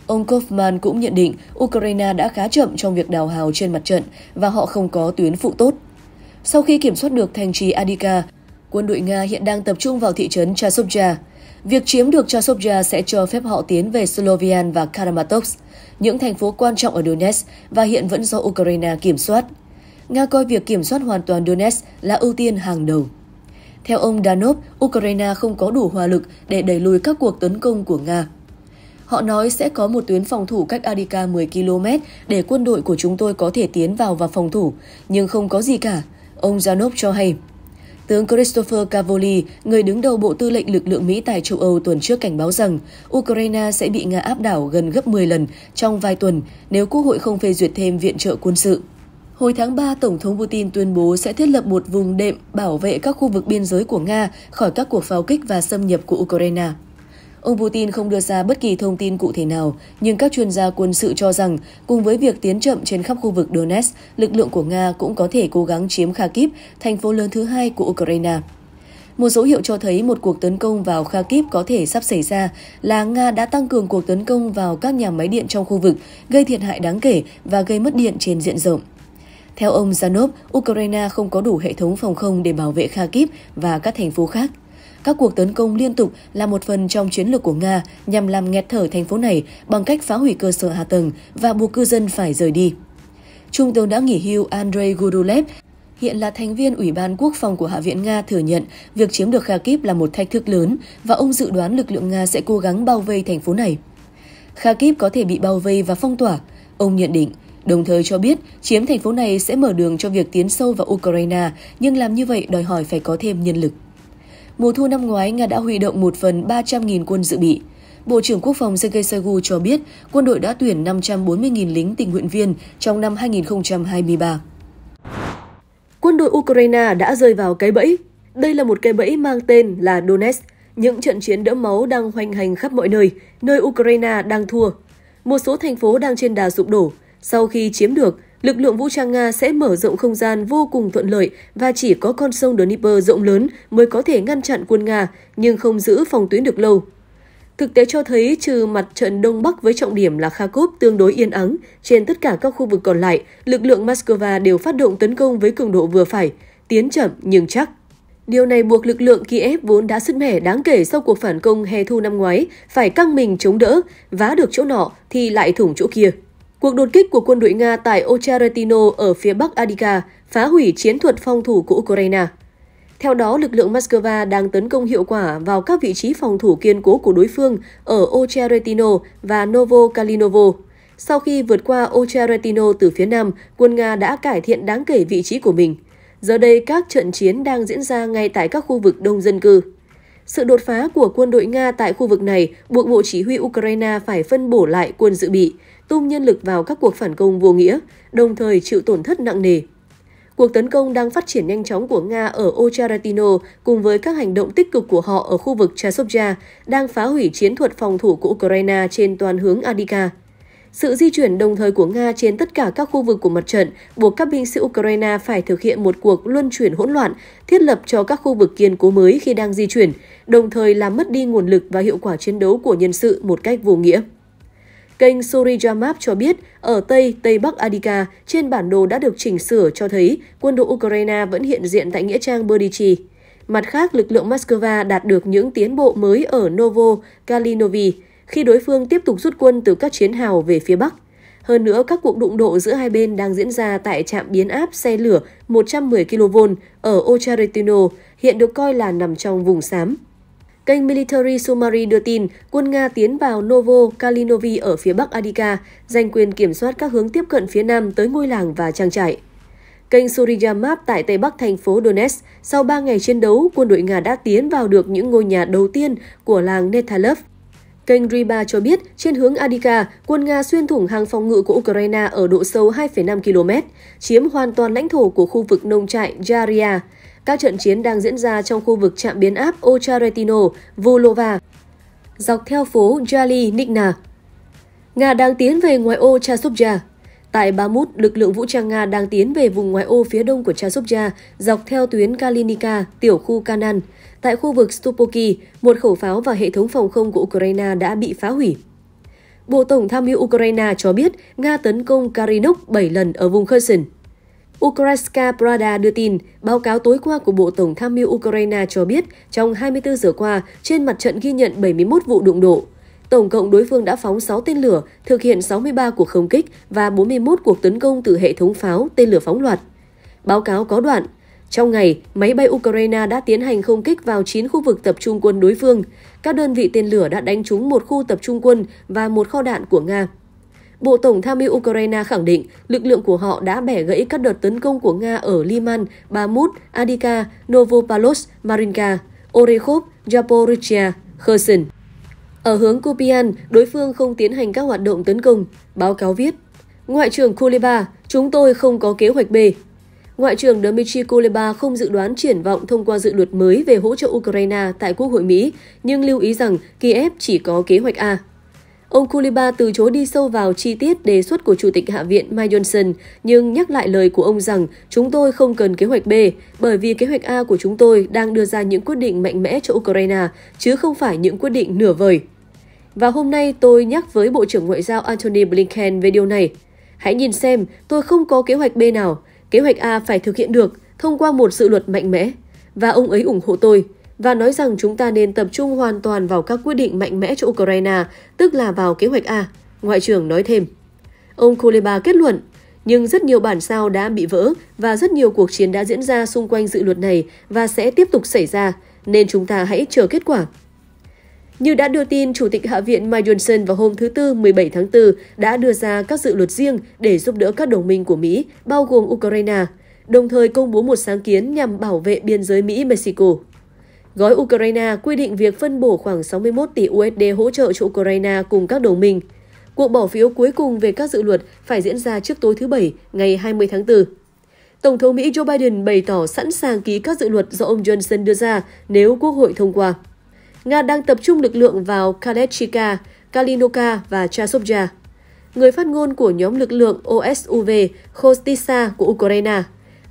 Ông Kofman cũng nhận định Ukraine đã khá chậm trong việc đào hào trên mặt trận và họ không có tuyến phụ tốt. Sau khi kiểm soát được thành trì Adika, quân đội Nga hiện đang tập trung vào thị trấn Chasovja. Việc chiếm được Chasovja sẽ cho phép họ tiến về Slovian và Karamatovsk những thành phố quan trọng ở Donetsk và hiện vẫn do Ukraine kiểm soát. Nga coi việc kiểm soát hoàn toàn Donetsk là ưu tiên hàng đầu. Theo ông Danov, Ukraine không có đủ hòa lực để đẩy lùi các cuộc tấn công của Nga. Họ nói sẽ có một tuyến phòng thủ cách Adika 10 km để quân đội của chúng tôi có thể tiến vào và phòng thủ, nhưng không có gì cả, ông Janov cho hay. Tướng Christopher Cavoli, người đứng đầu Bộ Tư lệnh Lực lượng Mỹ tại châu Âu tuần trước cảnh báo rằng Ukraine sẽ bị Nga áp đảo gần gấp 10 lần trong vài tuần nếu Quốc hội không phê duyệt thêm viện trợ quân sự. Hồi tháng 3, Tổng thống Putin tuyên bố sẽ thiết lập một vùng đệm bảo vệ các khu vực biên giới của Nga khỏi các cuộc pháo kích và xâm nhập của Ukraine. Ông Putin không đưa ra bất kỳ thông tin cụ thể nào, nhưng các chuyên gia quân sự cho rằng, cùng với việc tiến chậm trên khắp khu vực Donetsk, lực lượng của Nga cũng có thể cố gắng chiếm Kharkiv, thành phố lớn thứ hai của Ukraine. Một dấu hiệu cho thấy một cuộc tấn công vào Kharkiv có thể sắp xảy ra là Nga đã tăng cường cuộc tấn công vào các nhà máy điện trong khu vực, gây thiệt hại đáng kể và gây mất điện trên diện rộng. Theo ông Zanov, Ukraine không có đủ hệ thống phòng không để bảo vệ Kharkiv và các thành phố khác. Các cuộc tấn công liên tục là một phần trong chiến lược của Nga nhằm làm nghẹt thở thành phố này bằng cách phá hủy cơ sở hạ tầng và buộc cư dân phải rời đi. Trung tướng đã nghỉ hưu Andrei Gudulev hiện là thành viên Ủy ban Quốc phòng của Hạ viện Nga thừa nhận việc chiếm được Kharkiv là một thách thức lớn và ông dự đoán lực lượng Nga sẽ cố gắng bao vây thành phố này. Kharkiv có thể bị bao vây và phong tỏa, ông nhận định, đồng thời cho biết chiếm thành phố này sẽ mở đường cho việc tiến sâu vào Ukraine, nhưng làm như vậy đòi hỏi phải có thêm nhân lực. Mùa thu năm ngoái, Nga đã huy động một phần 300.000 quân dự bị. Bộ trưởng Quốc phòng Sergei Shoigu cho biết quân đội đã tuyển 540.000 lính tình nguyện viên trong năm 2023. Quân đội Ukraine đã rơi vào cái bẫy. Đây là một cái bẫy mang tên là Donetsk. Những trận chiến đẫm máu đang hoành hành khắp mọi nơi, nơi Ukraine đang thua. Một số thành phố đang trên đà sụp đổ. Sau khi chiếm được, lực lượng vũ trang Nga sẽ mở rộng không gian vô cùng thuận lợi và chỉ có con sông Dnieper rộng lớn mới có thể ngăn chặn quân Nga, nhưng không giữ phòng tuyến được lâu. Thực tế cho thấy trừ mặt trận Đông Bắc với trọng điểm là Kharkov tương đối yên ắng, trên tất cả các khu vực còn lại, lực lượng Moscow đều phát động tấn công với cường độ vừa phải, tiến chậm nhưng chắc. Điều này buộc lực lượng Kiev vốn đã sứt mẻ đáng kể sau cuộc phản công hè thu năm ngoái phải căng mình chống đỡ, vá được chỗ nọ thì lại thủng chỗ kia. Cuộc đột kích của quân đội Nga tại Ocharetino ở phía bắc Adiga phá hủy chiến thuật phòng thủ của Ukraine. Theo đó, lực lượng Moscow đang tấn công hiệu quả vào các vị trí phòng thủ kiên cố của đối phương ở Ocharetino và Novo Kalinovo. Sau khi vượt qua Ocharetino từ phía nam, quân Nga đã cải thiện đáng kể vị trí của mình. Giờ đây, các trận chiến đang diễn ra ngay tại các khu vực đông dân cư. Sự đột phá của quân đội Nga tại khu vực này buộc Bộ Chỉ huy Ukraine phải phân bổ lại quân dự bị, tung nhân lực vào các cuộc phản công vô nghĩa, đồng thời chịu tổn thất nặng nề. Cuộc tấn công đang phát triển nhanh chóng của Nga ở Ocharatino cùng với các hành động tích cực của họ ở khu vực Chasovya đang phá hủy chiến thuật phòng thủ của Ukraine trên toàn hướng Adika. Sự di chuyển đồng thời của Nga trên tất cả các khu vực của mặt trận buộc các binh sĩ Ukraine phải thực hiện một cuộc luân chuyển hỗn loạn, thiết lập cho các khu vực kiên cố mới khi đang di chuyển, đồng thời làm mất đi nguồn lực và hiệu quả chiến đấu của nhân sự một cách vô nghĩa. Kênh Surijamap cho biết, ở Tây, Tây Bắc Adika, trên bản đồ đã được chỉnh sửa cho thấy quân đội Ukraine vẫn hiện diện tại Nghĩa trang Berdichi. Mặt khác, lực lượng Moscow đạt được những tiến bộ mới ở Novo Kalinovi khi đối phương tiếp tục rút quân từ các chiến hào về phía Bắc. Hơn nữa, các cuộc đụng độ giữa hai bên đang diễn ra tại trạm biến áp xe lửa 110 kV ở Ocharetino, hiện được coi là nằm trong vùng xám. Kênh Military Summary đưa tin, quân Nga tiến vào Novo Kalinovi ở phía bắc Adika, giành quyền kiểm soát các hướng tiếp cận phía nam tới ngôi làng và trang trại. Kênh Surya Map tại tây bắc thành phố Donetsk, sau 3 ngày chiến đấu, quân đội Nga đã tiến vào được những ngôi nhà đầu tiên của làng Netalov. Kênh Riba cho biết, trên hướng Adika, quân Nga xuyên thủng hàng phòng ngự của Ukraine ở độ sâu 2,5 km, chiếm hoàn toàn lãnh thổ của khu vực nông trại Jaria. Các trận chiến đang diễn ra trong khu vực trạm biến áp Ocharetino, Vulova, dọc theo phố Jali Nikna. Nga đang tiến về ngoài ô Chasubja. Tại Bamut, lực lượng vũ trang Nga đang tiến về vùng ngoài ô phía đông của Chasubja, dọc theo tuyến Kalinika, tiểu khu Kanan. Tại khu vực Stupoki, một khẩu pháo và hệ thống phòng không của Ukraine đã bị phá hủy. Bộ Tổng tham mưu Ukraine cho biết Nga tấn công Karinok 7 lần ở vùng Kherson. Ukrainska Prada đưa tin, báo cáo tối qua của Bộ Tổng tham mưu Ukraine cho biết trong 24 giờ qua, trên mặt trận ghi nhận 71 vụ đụng độ. Tổng cộng đối phương đã phóng 6 tên lửa, thực hiện 63 cuộc không kích và 41 cuộc tấn công từ hệ thống pháo tên lửa phóng loạt. Báo cáo có đoạn, trong ngày, máy bay Ukraine đã tiến hành không kích vào 9 khu vực tập trung quân đối phương. Các đơn vị tên lửa đã đánh trúng một khu tập trung quân và một kho đạn của Nga. Bộ Tổng tham mưu Ukraine khẳng định lực lượng của họ đã bẻ gãy các đợt tấn công của Nga ở Liman, Bamut, Adika, Novopalos, Marinka, Orekhov, Zaporizhia, Kherson. Ở hướng Kupian, đối phương không tiến hành các hoạt động tấn công, báo cáo viết. Ngoại trưởng Kuleba, chúng tôi không có kế hoạch B. Ngoại trưởng Dmitry Kuleba không dự đoán triển vọng thông qua dự luật mới về hỗ trợ Ukraine tại Quốc hội Mỹ, nhưng lưu ý rằng Kiev chỉ có kế hoạch A. Ông Kuliba từ chối đi sâu vào chi tiết đề xuất của Chủ tịch Hạ viện Mike Johnson, nhưng nhắc lại lời của ông rằng chúng tôi không cần kế hoạch B, bởi vì kế hoạch A của chúng tôi đang đưa ra những quyết định mạnh mẽ cho Ukraine, chứ không phải những quyết định nửa vời. Và hôm nay tôi nhắc với Bộ trưởng Ngoại giao Antony Blinken về điều này. Hãy nhìn xem, tôi không có kế hoạch B nào. Kế hoạch A phải thực hiện được thông qua một sự luật mạnh mẽ. Và ông ấy ủng hộ tôi và nói rằng chúng ta nên tập trung hoàn toàn vào các quyết định mạnh mẽ cho Ukraine, tức là vào kế hoạch A, Ngoại trưởng nói thêm. Ông Kuleba kết luận, nhưng rất nhiều bản sao đã bị vỡ và rất nhiều cuộc chiến đã diễn ra xung quanh dự luật này và sẽ tiếp tục xảy ra, nên chúng ta hãy chờ kết quả. Như đã đưa tin, Chủ tịch Hạ viện Mike Johnson vào hôm thứ Tư 17 tháng 4 đã đưa ra các dự luật riêng để giúp đỡ các đồng minh của Mỹ, bao gồm Ukraine, đồng thời công bố một sáng kiến nhằm bảo vệ biên giới Mỹ-Mexico. Gói Ukraine quy định việc phân bổ khoảng 61 tỷ USD hỗ trợ cho Ukraine cùng các đồng minh. Cuộc bỏ phiếu cuối cùng về các dự luật phải diễn ra trước tối thứ Bảy, ngày 20 tháng 4. Tổng thống Mỹ Joe Biden bày tỏ sẵn sàng ký các dự luật do ông Johnson đưa ra nếu Quốc hội thông qua. Nga đang tập trung lực lượng vào Kalechika, Kalinoka và Chasovya. Người phát ngôn của nhóm lực lượng OSUV Kostisa của Ukraine,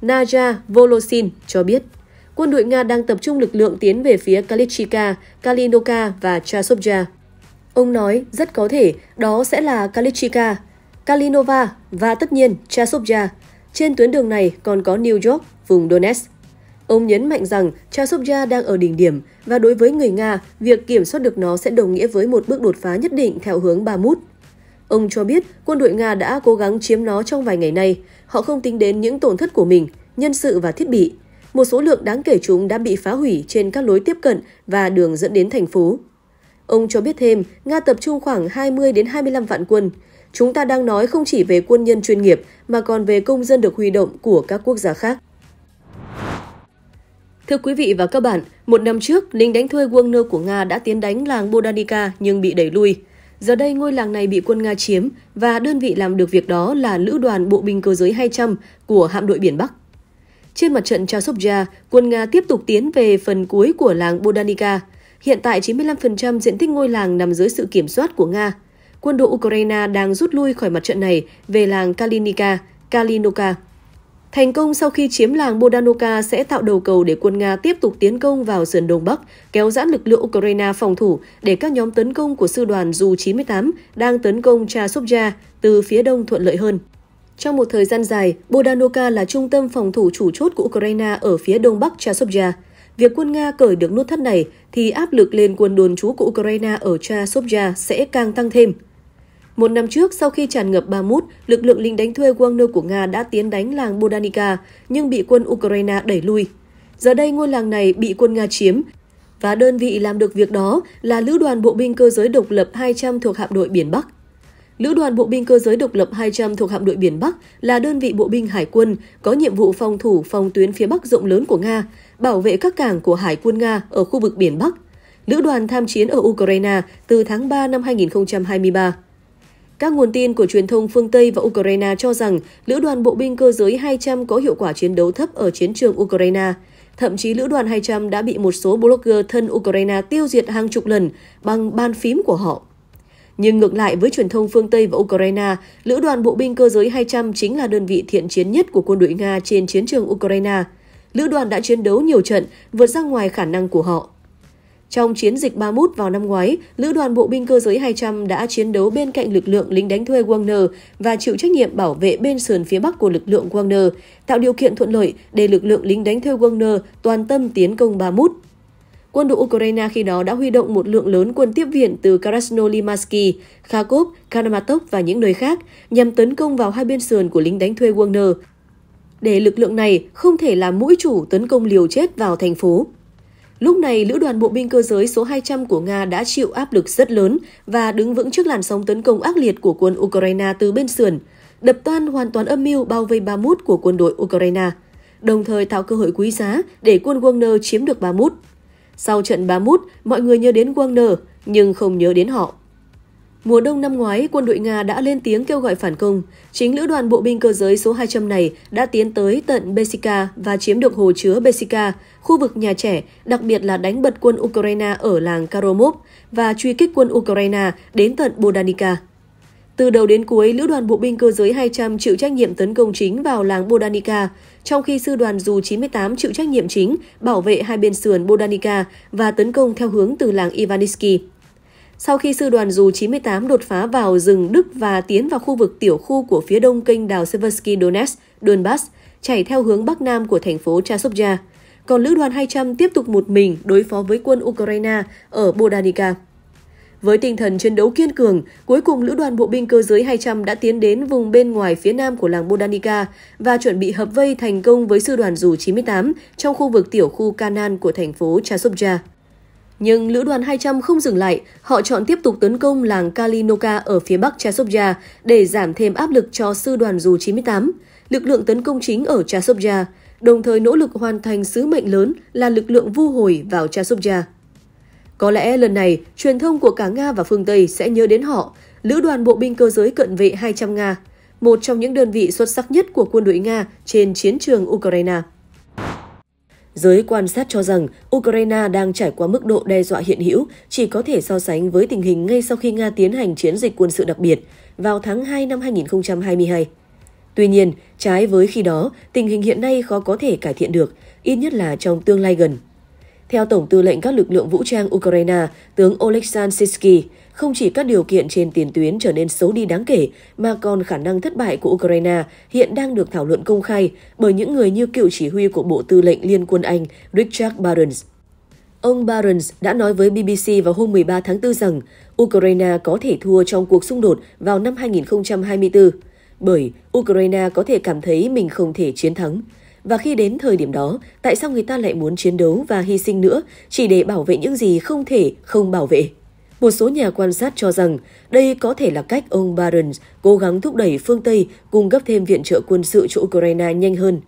Naja Volosin cho biết quân đội Nga đang tập trung lực lượng tiến về phía Kalichika, Kalinoka và Chasovja. Ông nói rất có thể đó sẽ là Kalichika, Kalinova và tất nhiên Chasovja. Trên tuyến đường này còn có New York, vùng Donetsk. Ông nhấn mạnh rằng Chasovja đang ở đỉnh điểm và đối với người Nga, việc kiểm soát được nó sẽ đồng nghĩa với một bước đột phá nhất định theo hướng Bamut. Ông cho biết quân đội Nga đã cố gắng chiếm nó trong vài ngày nay. Họ không tính đến những tổn thất của mình, nhân sự và thiết bị một số lượng đáng kể chúng đã bị phá hủy trên các lối tiếp cận và đường dẫn đến thành phố. Ông cho biết thêm, Nga tập trung khoảng 20 đến 25 vạn quân. Chúng ta đang nói không chỉ về quân nhân chuyên nghiệp mà còn về công dân được huy động của các quốc gia khác. Thưa quý vị và các bạn, một năm trước, lính đánh thuê Wagner của Nga đã tiến đánh làng Bodanica nhưng bị đẩy lui. Giờ đây ngôi làng này bị quân Nga chiếm và đơn vị làm được việc đó là Lữ đoàn Bộ binh Cơ giới 200 của hạm đội Biển Bắc. Trên mặt trận Chasovja, quân Nga tiếp tục tiến về phần cuối của làng bodanika Hiện tại 95% diện tích ngôi làng nằm dưới sự kiểm soát của Nga. Quân đội Ukraine đang rút lui khỏi mặt trận này về làng kalinika Kalinoka. Thành công sau khi chiếm làng Bodanoka sẽ tạo đầu cầu để quân Nga tiếp tục tiến công vào sườn Đông Bắc, kéo giãn lực lượng Ukraine phòng thủ để các nhóm tấn công của sư đoàn Dù-98 đang tấn công Chasovja từ phía đông thuận lợi hơn. Trong một thời gian dài, Bodanoka là trung tâm phòng thủ chủ chốt của Ukraine ở phía đông bắc Chasovia. Việc quân Nga cởi được nút thắt này thì áp lực lên quân đồn trú của Ukraine ở Chasovia sẽ càng tăng thêm. Một năm trước, sau khi tràn ngập Bamut, lực lượng lính đánh thuê Wagner của Nga đã tiến đánh làng Bodanika nhưng bị quân Ukraine đẩy lui. Giờ đây, ngôi làng này bị quân Nga chiếm, và đơn vị làm được việc đó là Lữ đoàn Bộ binh Cơ giới Độc lập 200 thuộc hạm đội Biển Bắc. Lữ đoàn bộ binh cơ giới độc lập 200 thuộc hạm đội biển Bắc là đơn vị bộ binh hải quân có nhiệm vụ phòng thủ phòng tuyến phía Bắc rộng lớn của Nga, bảo vệ các cảng của hải quân Nga ở khu vực biển Bắc. Lữ đoàn tham chiến ở Ukraine từ tháng 3 năm 2023. Các nguồn tin của truyền thông phương Tây và Ukraine cho rằng lữ đoàn bộ binh cơ giới 200 có hiệu quả chiến đấu thấp ở chiến trường Ukraine. Thậm chí lữ đoàn 200 đã bị một số blogger thân Ukraine tiêu diệt hàng chục lần bằng ban phím của họ. Nhưng ngược lại với truyền thông phương Tây và Ukraine, Lữ đoàn Bộ binh Cơ giới 200 chính là đơn vị thiện chiến nhất của quân đội Nga trên chiến trường Ukraine. Lữ đoàn đã chiến đấu nhiều trận, vượt ra ngoài khả năng của họ. Trong chiến dịch Ba Mút vào năm ngoái, Lữ đoàn Bộ binh Cơ giới 200 đã chiến đấu bên cạnh lực lượng lính đánh thuê Wagner và chịu trách nhiệm bảo vệ bên sườn phía bắc của lực lượng Wagner, tạo điều kiện thuận lợi để lực lượng lính đánh thuê Wagner toàn tâm tiến công Ba Mút quân đội Ukraine khi đó đã huy động một lượng lớn quân tiếp viện từ Krasnolimansky, Kharkov, Karamatok và những nơi khác nhằm tấn công vào hai bên sườn của lính đánh thuê Wagner, để lực lượng này không thể làm mũi chủ tấn công liều chết vào thành phố. Lúc này, Lữ đoàn Bộ binh cơ giới số 200 của Nga đã chịu áp lực rất lớn và đứng vững trước làn sóng tấn công ác liệt của quân Ukraine từ bên sườn, đập tan hoàn toàn âm mưu bao vây Bamut của quân đội Ukraine, đồng thời tạo cơ hội quý giá để quân Wagner chiếm được Bamut. Sau trận ba mút, mọi người nhớ đến Wagner, nhưng không nhớ đến họ. Mùa đông năm ngoái, quân đội Nga đã lên tiếng kêu gọi phản công. Chính lữ đoàn bộ binh cơ giới số 200 này đã tiến tới tận Besika và chiếm được hồ chứa Besika, khu vực nhà trẻ, đặc biệt là đánh bật quân Ukraine ở làng Karomov và truy kích quân Ukraine đến tận Bodanica. Từ đầu đến cuối, Lữ đoàn Bộ binh Cơ giới 200 chịu trách nhiệm tấn công chính vào làng Bodanica, trong khi Sư đoàn Dù 98 chịu trách nhiệm chính bảo vệ hai bên sườn Bodanica và tấn công theo hướng từ làng Ivaniski. Sau khi Sư đoàn Dù 98 đột phá vào rừng Đức và tiến vào khu vực tiểu khu của phía đông kênh đào Seversky Donetsk, Donbass, chảy theo hướng bắc nam của thành phố Chasovja, còn Lữ đoàn 200 tiếp tục một mình đối phó với quân Ukraine ở Bodanica. Với tinh thần chiến đấu kiên cường, cuối cùng Lữ đoàn Bộ binh Cơ giới 200 đã tiến đến vùng bên ngoài phía nam của làng Bodanica và chuẩn bị hợp vây thành công với Sư đoàn Dù 98 trong khu vực tiểu khu Canan của thành phố Chasubja. Nhưng Lữ đoàn 200 không dừng lại, họ chọn tiếp tục tấn công làng Kalinoka ở phía bắc Chasubja để giảm thêm áp lực cho Sư đoàn Dù 98, lực lượng tấn công chính ở Chasubja, đồng thời nỗ lực hoàn thành sứ mệnh lớn là lực lượng vu hồi vào Chasubja. Có lẽ lần này, truyền thông của cả Nga và phương Tây sẽ nhớ đến họ, Lữ đoàn Bộ binh Cơ giới Cận vệ 200 Nga, một trong những đơn vị xuất sắc nhất của quân đội Nga trên chiến trường Ukraine. Giới quan sát cho rằng Ukraine đang trải qua mức độ đe dọa hiện hữu chỉ có thể so sánh với tình hình ngay sau khi Nga tiến hành chiến dịch quân sự đặc biệt vào tháng 2 năm 2022. Tuy nhiên, trái với khi đó, tình hình hiện nay khó có thể cải thiện được, ít nhất là trong tương lai gần. Theo Tổng tư lệnh các lực lượng vũ trang Ukraine, tướng Oleksandr Sisky, không chỉ các điều kiện trên tiền tuyến trở nên xấu đi đáng kể, mà còn khả năng thất bại của Ukraine hiện đang được thảo luận công khai bởi những người như cựu chỉ huy của Bộ Tư lệnh Liên quân Anh Richard Barnes. Ông Barnes đã nói với BBC vào hôm 13 tháng 4 rằng Ukraine có thể thua trong cuộc xung đột vào năm 2024 bởi Ukraine có thể cảm thấy mình không thể chiến thắng. Và khi đến thời điểm đó, tại sao người ta lại muốn chiến đấu và hy sinh nữa chỉ để bảo vệ những gì không thể không bảo vệ? Một số nhà quan sát cho rằng đây có thể là cách ông Barron cố gắng thúc đẩy phương Tây cung cấp thêm viện trợ quân sự cho Ukraine nhanh hơn.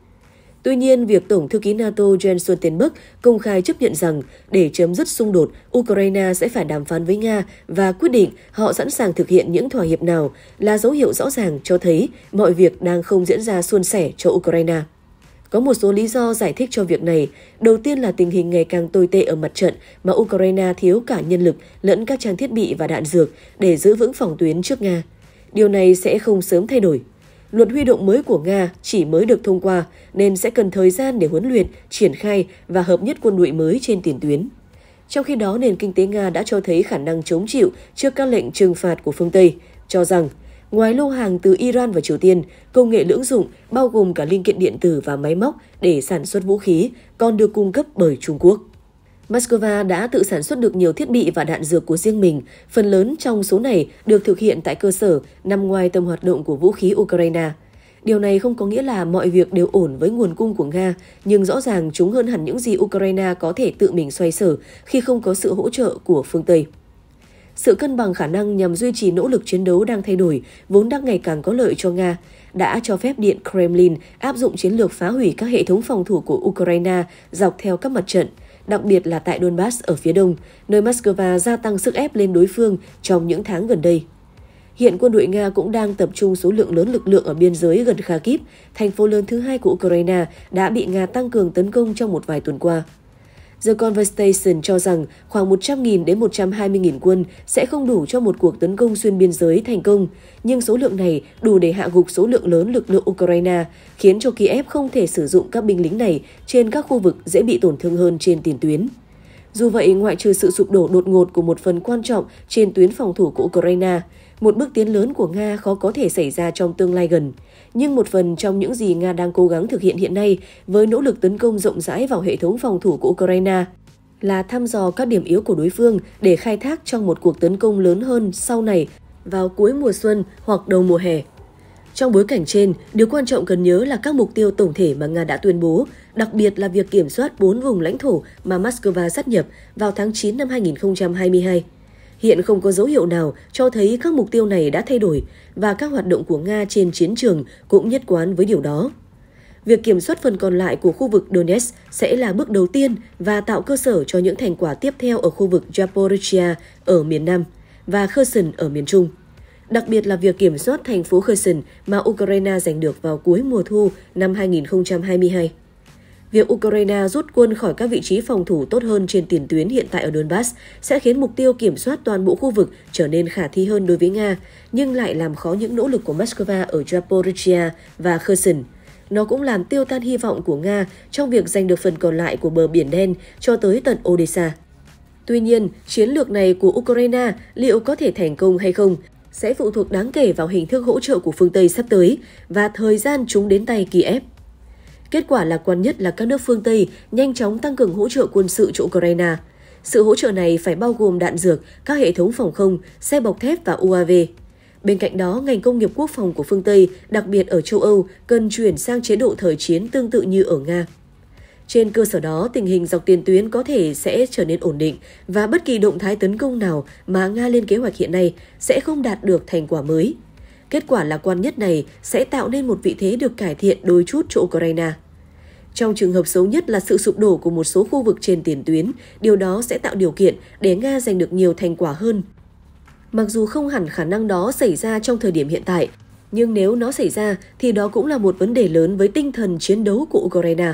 Tuy nhiên, việc Tổng thư ký NATO Jens Stoltenberg công khai chấp nhận rằng để chấm dứt xung đột, Ukraine sẽ phải đàm phán với Nga và quyết định họ sẵn sàng thực hiện những thỏa hiệp nào là dấu hiệu rõ ràng cho thấy mọi việc đang không diễn ra suôn sẻ cho Ukraine. Có một số lý do giải thích cho việc này. Đầu tiên là tình hình ngày càng tồi tệ ở mặt trận mà Ukraine thiếu cả nhân lực lẫn các trang thiết bị và đạn dược để giữ vững phòng tuyến trước Nga. Điều này sẽ không sớm thay đổi. Luật huy động mới của Nga chỉ mới được thông qua nên sẽ cần thời gian để huấn luyện, triển khai và hợp nhất quân đội mới trên tiền tuyến. Trong khi đó, nền kinh tế Nga đã cho thấy khả năng chống chịu trước các lệnh trừng phạt của phương Tây, cho rằng Ngoài lô hàng từ Iran và Triều Tiên, công nghệ lưỡng dụng bao gồm cả linh kiện điện tử và máy móc để sản xuất vũ khí còn được cung cấp bởi Trung Quốc. Moscow đã tự sản xuất được nhiều thiết bị và đạn dược của riêng mình, phần lớn trong số này được thực hiện tại cơ sở nằm ngoài tầm hoạt động của vũ khí Ukraine. Điều này không có nghĩa là mọi việc đều ổn với nguồn cung của Nga, nhưng rõ ràng chúng hơn hẳn những gì Ukraine có thể tự mình xoay sở khi không có sự hỗ trợ của phương Tây. Sự cân bằng khả năng nhằm duy trì nỗ lực chiến đấu đang thay đổi, vốn đang ngày càng có lợi cho Nga, đã cho phép Điện Kremlin áp dụng chiến lược phá hủy các hệ thống phòng thủ của Ukraine dọc theo các mặt trận, đặc biệt là tại Donbass ở phía đông, nơi Moscow gia tăng sức ép lên đối phương trong những tháng gần đây. Hiện quân đội Nga cũng đang tập trung số lượng lớn lực lượng ở biên giới gần Kharkiv, thành phố lớn thứ hai của Ukraine đã bị Nga tăng cường tấn công trong một vài tuần qua. The Conversation cho rằng khoảng 100.000 đến 120.000 quân sẽ không đủ cho một cuộc tấn công xuyên biên giới thành công, nhưng số lượng này đủ để hạ gục số lượng lớn lực lượng Ukraine, khiến cho Kiev không thể sử dụng các binh lính này trên các khu vực dễ bị tổn thương hơn trên tiền tuyến. Dù vậy, ngoại trừ sự sụp đổ đột ngột của một phần quan trọng trên tuyến phòng thủ của Ukraine, một bước tiến lớn của Nga khó có thể xảy ra trong tương lai gần nhưng một phần trong những gì Nga đang cố gắng thực hiện hiện nay với nỗ lực tấn công rộng rãi vào hệ thống phòng thủ của Ukraine là thăm dò các điểm yếu của đối phương để khai thác trong một cuộc tấn công lớn hơn sau này vào cuối mùa xuân hoặc đầu mùa hè. Trong bối cảnh trên, điều quan trọng cần nhớ là các mục tiêu tổng thể mà Nga đã tuyên bố, đặc biệt là việc kiểm soát 4 vùng lãnh thổ mà Moscow sát nhập vào tháng 9 năm 2022. Hiện không có dấu hiệu nào cho thấy các mục tiêu này đã thay đổi và các hoạt động của Nga trên chiến trường cũng nhất quán với điều đó. Việc kiểm soát phần còn lại của khu vực Donetsk sẽ là bước đầu tiên và tạo cơ sở cho những thành quả tiếp theo ở khu vực Zaporizhia ở miền Nam và Kherson ở miền Trung. Đặc biệt là việc kiểm soát thành phố Kherson mà Ukraine giành được vào cuối mùa thu năm 2022. Việc Ukraine rút quân khỏi các vị trí phòng thủ tốt hơn trên tiền tuyến hiện tại ở Donbass sẽ khiến mục tiêu kiểm soát toàn bộ khu vực trở nên khả thi hơn đối với Nga, nhưng lại làm khó những nỗ lực của Moscow ở Zaporizhia và Kherson. Nó cũng làm tiêu tan hy vọng của Nga trong việc giành được phần còn lại của bờ Biển Đen cho tới tận Odessa. Tuy nhiên, chiến lược này của Ukraine liệu có thể thành công hay không sẽ phụ thuộc đáng kể vào hình thức hỗ trợ của phương Tây sắp tới và thời gian chúng đến tay Kiev. Kết quả lạc quan nhất là các nước phương Tây nhanh chóng tăng cường hỗ trợ quân sự cho Ukraine. Sự hỗ trợ này phải bao gồm đạn dược, các hệ thống phòng không, xe bọc thép và UAV. Bên cạnh đó, ngành công nghiệp quốc phòng của phương Tây, đặc biệt ở châu Âu, cần chuyển sang chế độ thời chiến tương tự như ở Nga. Trên cơ sở đó, tình hình dọc tiền tuyến có thể sẽ trở nên ổn định và bất kỳ động thái tấn công nào mà Nga lên kế hoạch hiện nay sẽ không đạt được thành quả mới. Kết quả lạc quan nhất này sẽ tạo nên một vị thế được cải thiện đôi chút cho Ukraine. Trong trường hợp xấu nhất là sự sụp đổ của một số khu vực trên tiền tuyến, điều đó sẽ tạo điều kiện để Nga giành được nhiều thành quả hơn. Mặc dù không hẳn khả năng đó xảy ra trong thời điểm hiện tại, nhưng nếu nó xảy ra thì đó cũng là một vấn đề lớn với tinh thần chiến đấu của Ukraine.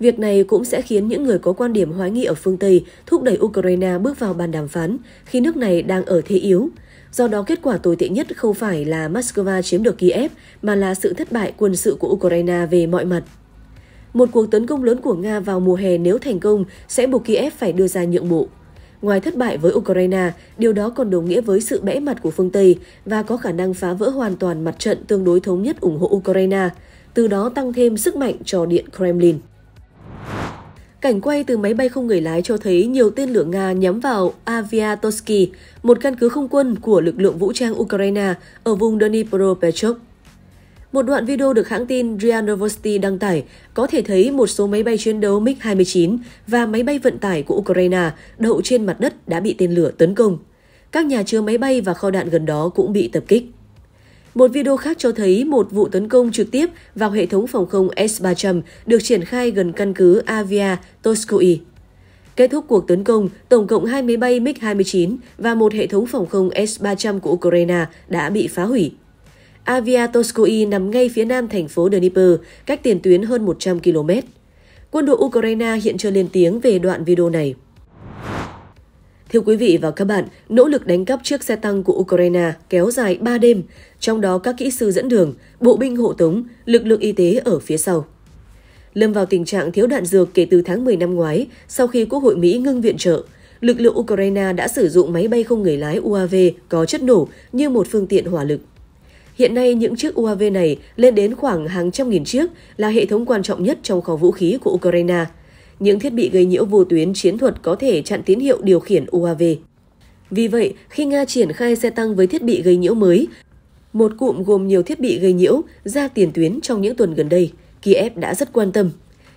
Việc này cũng sẽ khiến những người có quan điểm hoái nghi ở phương Tây thúc đẩy Ukraine bước vào bàn đàm phán khi nước này đang ở thế yếu. Do đó kết quả tồi tệ nhất không phải là Moscow chiếm được Kiev mà là sự thất bại quân sự của Ukraine về mọi mặt. Một cuộc tấn công lớn của Nga vào mùa hè nếu thành công sẽ buộc Kiev phải đưa ra nhượng bộ. Ngoài thất bại với Ukraine, điều đó còn đồng nghĩa với sự bẽ mặt của phương Tây và có khả năng phá vỡ hoàn toàn mặt trận tương đối thống nhất ủng hộ Ukraine, từ đó tăng thêm sức mạnh cho Điện Kremlin. Cảnh quay từ máy bay không người lái cho thấy nhiều tên lửa Nga nhắm vào Aviatorsky, một căn cứ không quân của lực lượng vũ trang Ukraine ở vùng Dnipropetrovsk. Một đoạn video được hãng tin RIA Novosti đăng tải có thể thấy một số máy bay chiến đấu MiG-29 và máy bay vận tải của Ukraine đậu trên mặt đất đã bị tên lửa tấn công. Các nhà chứa máy bay và kho đạn gần đó cũng bị tập kích. Một video khác cho thấy một vụ tấn công trực tiếp vào hệ thống phòng không S-300 được triển khai gần căn cứ Avia Toskoi. Kết thúc cuộc tấn công, tổng cộng hai máy bay MiG-29 và một hệ thống phòng không S-300 của Ukraine đã bị phá hủy. Avia Toskoi nằm ngay phía nam thành phố Dnipro, cách tiền tuyến hơn 100 km. Quân đội Ukraine hiện chưa lên tiếng về đoạn video này. Thưa quý vị và các bạn, nỗ lực đánh cắp chiếc xe tăng của Ukraine kéo dài 3 đêm, trong đó các kỹ sư dẫn đường, bộ binh hộ tống, lực lượng y tế ở phía sau. Lâm vào tình trạng thiếu đạn dược kể từ tháng 10 năm ngoái, sau khi Quốc hội Mỹ ngưng viện trợ, lực lượng Ukraine đã sử dụng máy bay không người lái UAV có chất nổ như một phương tiện hỏa lực. Hiện nay, những chiếc UAV này lên đến khoảng hàng trăm nghìn chiếc là hệ thống quan trọng nhất trong kho vũ khí của Ukraine – những thiết bị gây nhiễu vô tuyến chiến thuật có thể chặn tín hiệu điều khiển UAV. Vì vậy, khi Nga triển khai xe tăng với thiết bị gây nhiễu mới, một cụm gồm nhiều thiết bị gây nhiễu ra tiền tuyến trong những tuần gần đây, Kiev đã rất quan tâm.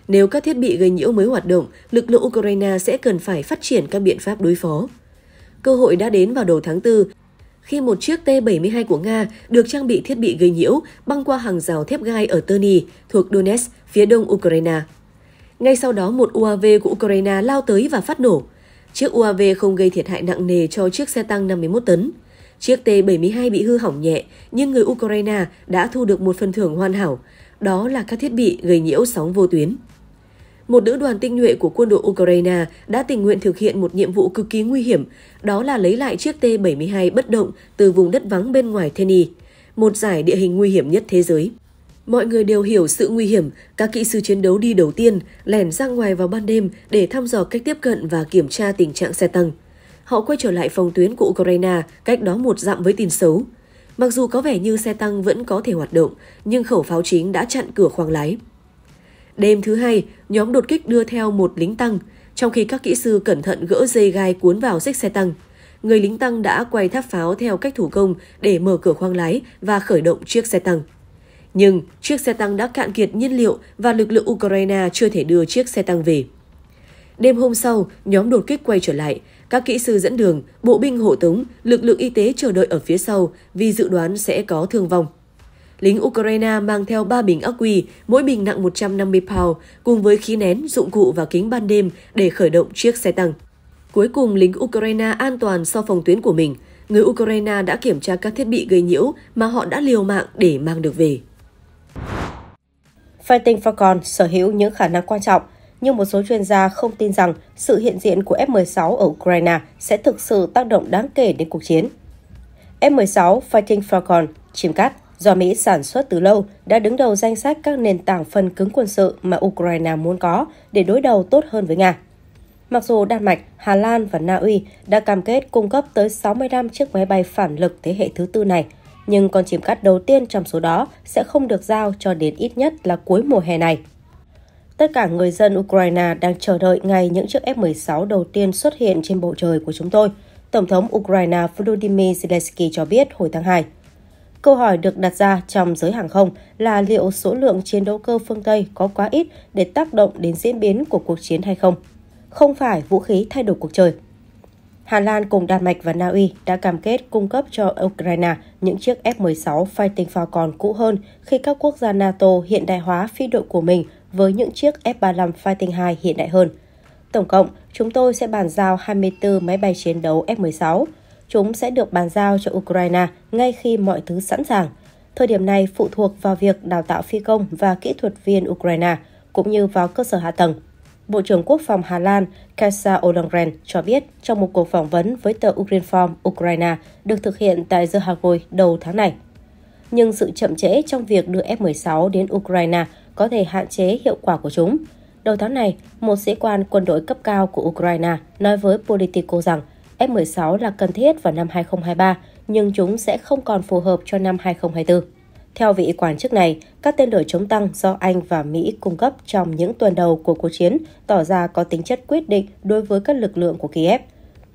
Nếu các thiết bị gây nhiễu mới hoạt động, lực lượng Ukraine sẽ cần phải phát triển các biện pháp đối phó. Cơ hội đã đến vào đầu tháng 4, khi một chiếc T-72 của Nga được trang bị thiết bị gây nhiễu băng qua hàng rào thép gai ở Terni thuộc Donetsk, phía đông Ukraine. Ngay sau đó, một UAV của Ukraine lao tới và phát nổ. Chiếc UAV không gây thiệt hại nặng nề cho chiếc xe tăng 51 tấn. Chiếc T-72 bị hư hỏng nhẹ, nhưng người Ukraine đã thu được một phần thưởng hoàn hảo, đó là các thiết bị gây nhiễu sóng vô tuyến. Một nữ đoàn tinh nhuệ của quân đội Ukraine đã tình nguyện thực hiện một nhiệm vụ cực kỳ nguy hiểm, đó là lấy lại chiếc T-72 bất động từ vùng đất vắng bên ngoài Theni, một giải địa hình nguy hiểm nhất thế giới. Mọi người đều hiểu sự nguy hiểm, các kỹ sư chiến đấu đi đầu tiên lẻn ra ngoài vào ban đêm để thăm dò cách tiếp cận và kiểm tra tình trạng xe tăng. Họ quay trở lại phòng tuyến của Ukraine cách đó một dặm với tin xấu. Mặc dù có vẻ như xe tăng vẫn có thể hoạt động, nhưng khẩu pháo chính đã chặn cửa khoang lái. Đêm thứ hai, nhóm đột kích đưa theo một lính tăng, trong khi các kỹ sư cẩn thận gỡ dây gai cuốn vào xích xe tăng. Người lính tăng đã quay tháp pháo theo cách thủ công để mở cửa khoang lái và khởi động chiếc xe tăng. Nhưng chiếc xe tăng đã cạn kiệt nhiên liệu và lực lượng Ukraine chưa thể đưa chiếc xe tăng về. Đêm hôm sau, nhóm đột kích quay trở lại. Các kỹ sư dẫn đường, bộ binh hộ tống, lực lượng y tế chờ đợi ở phía sau vì dự đoán sẽ có thương vong. Lính Ukraine mang theo 3 bình ắc quy, mỗi bình nặng 150 pound, cùng với khí nén, dụng cụ và kính ban đêm để khởi động chiếc xe tăng. Cuối cùng, lính Ukraine an toàn sau phòng tuyến của mình. Người Ukraine đã kiểm tra các thiết bị gây nhiễu mà họ đã liều mạng để mang được về. Fighting Falcon sở hữu những khả năng quan trọng, nhưng một số chuyên gia không tin rằng sự hiện diện của F-16 ở Ukraine sẽ thực sự tác động đáng kể đến cuộc chiến. F-16 Fighting Falcon, chiếm cắt, do Mỹ sản xuất từ lâu, đã đứng đầu danh sách các nền tảng phần cứng quân sự mà Ukraine muốn có để đối đầu tốt hơn với Nga. Mặc dù Đan Mạch, Hà Lan và Na Uy đã cam kết cung cấp tới 65 chiếc máy bay phản lực thế hệ thứ tư này, nhưng con chim cắt đầu tiên trong số đó sẽ không được giao cho đến ít nhất là cuối mùa hè này. Tất cả người dân Ukraine đang chờ đợi ngày những chiếc F-16 đầu tiên xuất hiện trên bầu trời của chúng tôi, Tổng thống Ukraine Volodymyr Zelensky cho biết hồi tháng 2. Câu hỏi được đặt ra trong giới hàng không là liệu số lượng chiến đấu cơ phương Tây có quá ít để tác động đến diễn biến của cuộc chiến hay không? Không phải vũ khí thay đổi cuộc chơi, Hà Lan cùng Đan Mạch và Na Uy đã cam kết cung cấp cho Ukraine những chiếc F-16 Fighting Falcon cũ hơn khi các quốc gia NATO hiện đại hóa phi đội của mình với những chiếc F-35 Fighting 2 hiện đại hơn. Tổng cộng, chúng tôi sẽ bàn giao 24 máy bay chiến đấu F-16. Chúng sẽ được bàn giao cho Ukraine ngay khi mọi thứ sẵn sàng. Thời điểm này phụ thuộc vào việc đào tạo phi công và kỹ thuật viên Ukraine, cũng như vào cơ sở hạ tầng Bộ trưởng Quốc phòng Hà Lan Kajsa Ollongren cho biết trong một cuộc phỏng vấn với tờ Ukrinform Ukraine được thực hiện tại The Hague đầu tháng này. Nhưng sự chậm trễ trong việc đưa F-16 đến Ukraine có thể hạn chế hiệu quả của chúng. Đầu tháng này, một sĩ quan quân đội cấp cao của Ukraine nói với Politico rằng F-16 là cần thiết vào năm 2023, nhưng chúng sẽ không còn phù hợp cho năm 2024. Theo vị quan chức này, các tên lửa chống tăng do Anh và Mỹ cung cấp trong những tuần đầu của cuộc chiến tỏ ra có tính chất quyết định đối với các lực lượng của Kiev.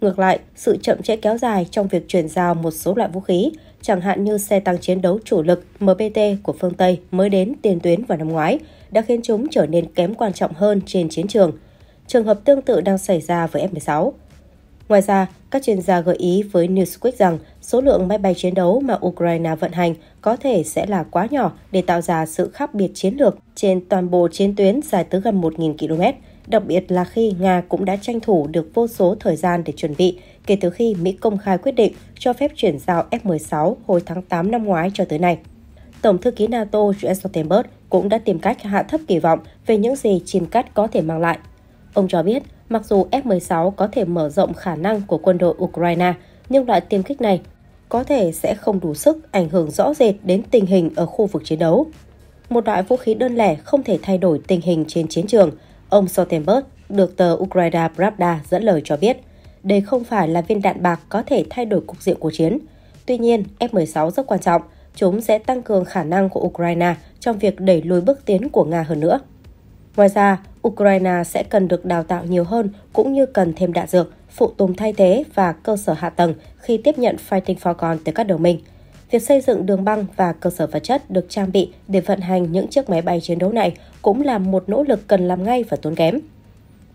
Ngược lại, sự chậm trễ kéo dài trong việc chuyển giao một số loại vũ khí, chẳng hạn như xe tăng chiến đấu chủ lực MPT của phương Tây mới đến tiền tuyến vào năm ngoái, đã khiến chúng trở nên kém quan trọng hơn trên chiến trường. Trường hợp tương tự đang xảy ra với F-16. Ngoài ra, các chuyên gia gợi ý với Newsweek rằng số lượng máy bay chiến đấu mà Ukraine vận hành có thể sẽ là quá nhỏ để tạo ra sự khác biệt chiến lược trên toàn bộ chiến tuyến dài tới gần 1.000 km, đặc biệt là khi Nga cũng đã tranh thủ được vô số thời gian để chuẩn bị kể từ khi Mỹ công khai quyết định cho phép chuyển giao F-16 hồi tháng 8 năm ngoái cho tới nay. Tổng thư ký NATO Jens Stoltenberg cũng đã tìm cách hạ thấp kỳ vọng về những gì chìm cắt có thể mang lại. Ông cho biết, Mặc dù F-16 có thể mở rộng khả năng của quân đội Ukraine, nhưng loại tiêm kích này có thể sẽ không đủ sức ảnh hưởng rõ rệt đến tình hình ở khu vực chiến đấu. Một loại vũ khí đơn lẻ không thể thay đổi tình hình trên chiến trường, ông Stoltenberg được tờ Ukraine Pravda dẫn lời cho biết. Đây không phải là viên đạn bạc có thể thay đổi cục diện của chiến. Tuy nhiên, F-16 rất quan trọng, chúng sẽ tăng cường khả năng của Ukraine trong việc đẩy lùi bước tiến của Nga hơn nữa. Ngoài ra, Ukraine sẽ cần được đào tạo nhiều hơn cũng như cần thêm đạn dược, phụ tùng thay thế và cơ sở hạ tầng khi tiếp nhận Fighting for Con từ các đồng minh. Việc xây dựng đường băng và cơ sở vật chất được trang bị để vận hành những chiếc máy bay chiến đấu này cũng là một nỗ lực cần làm ngay và tốn kém.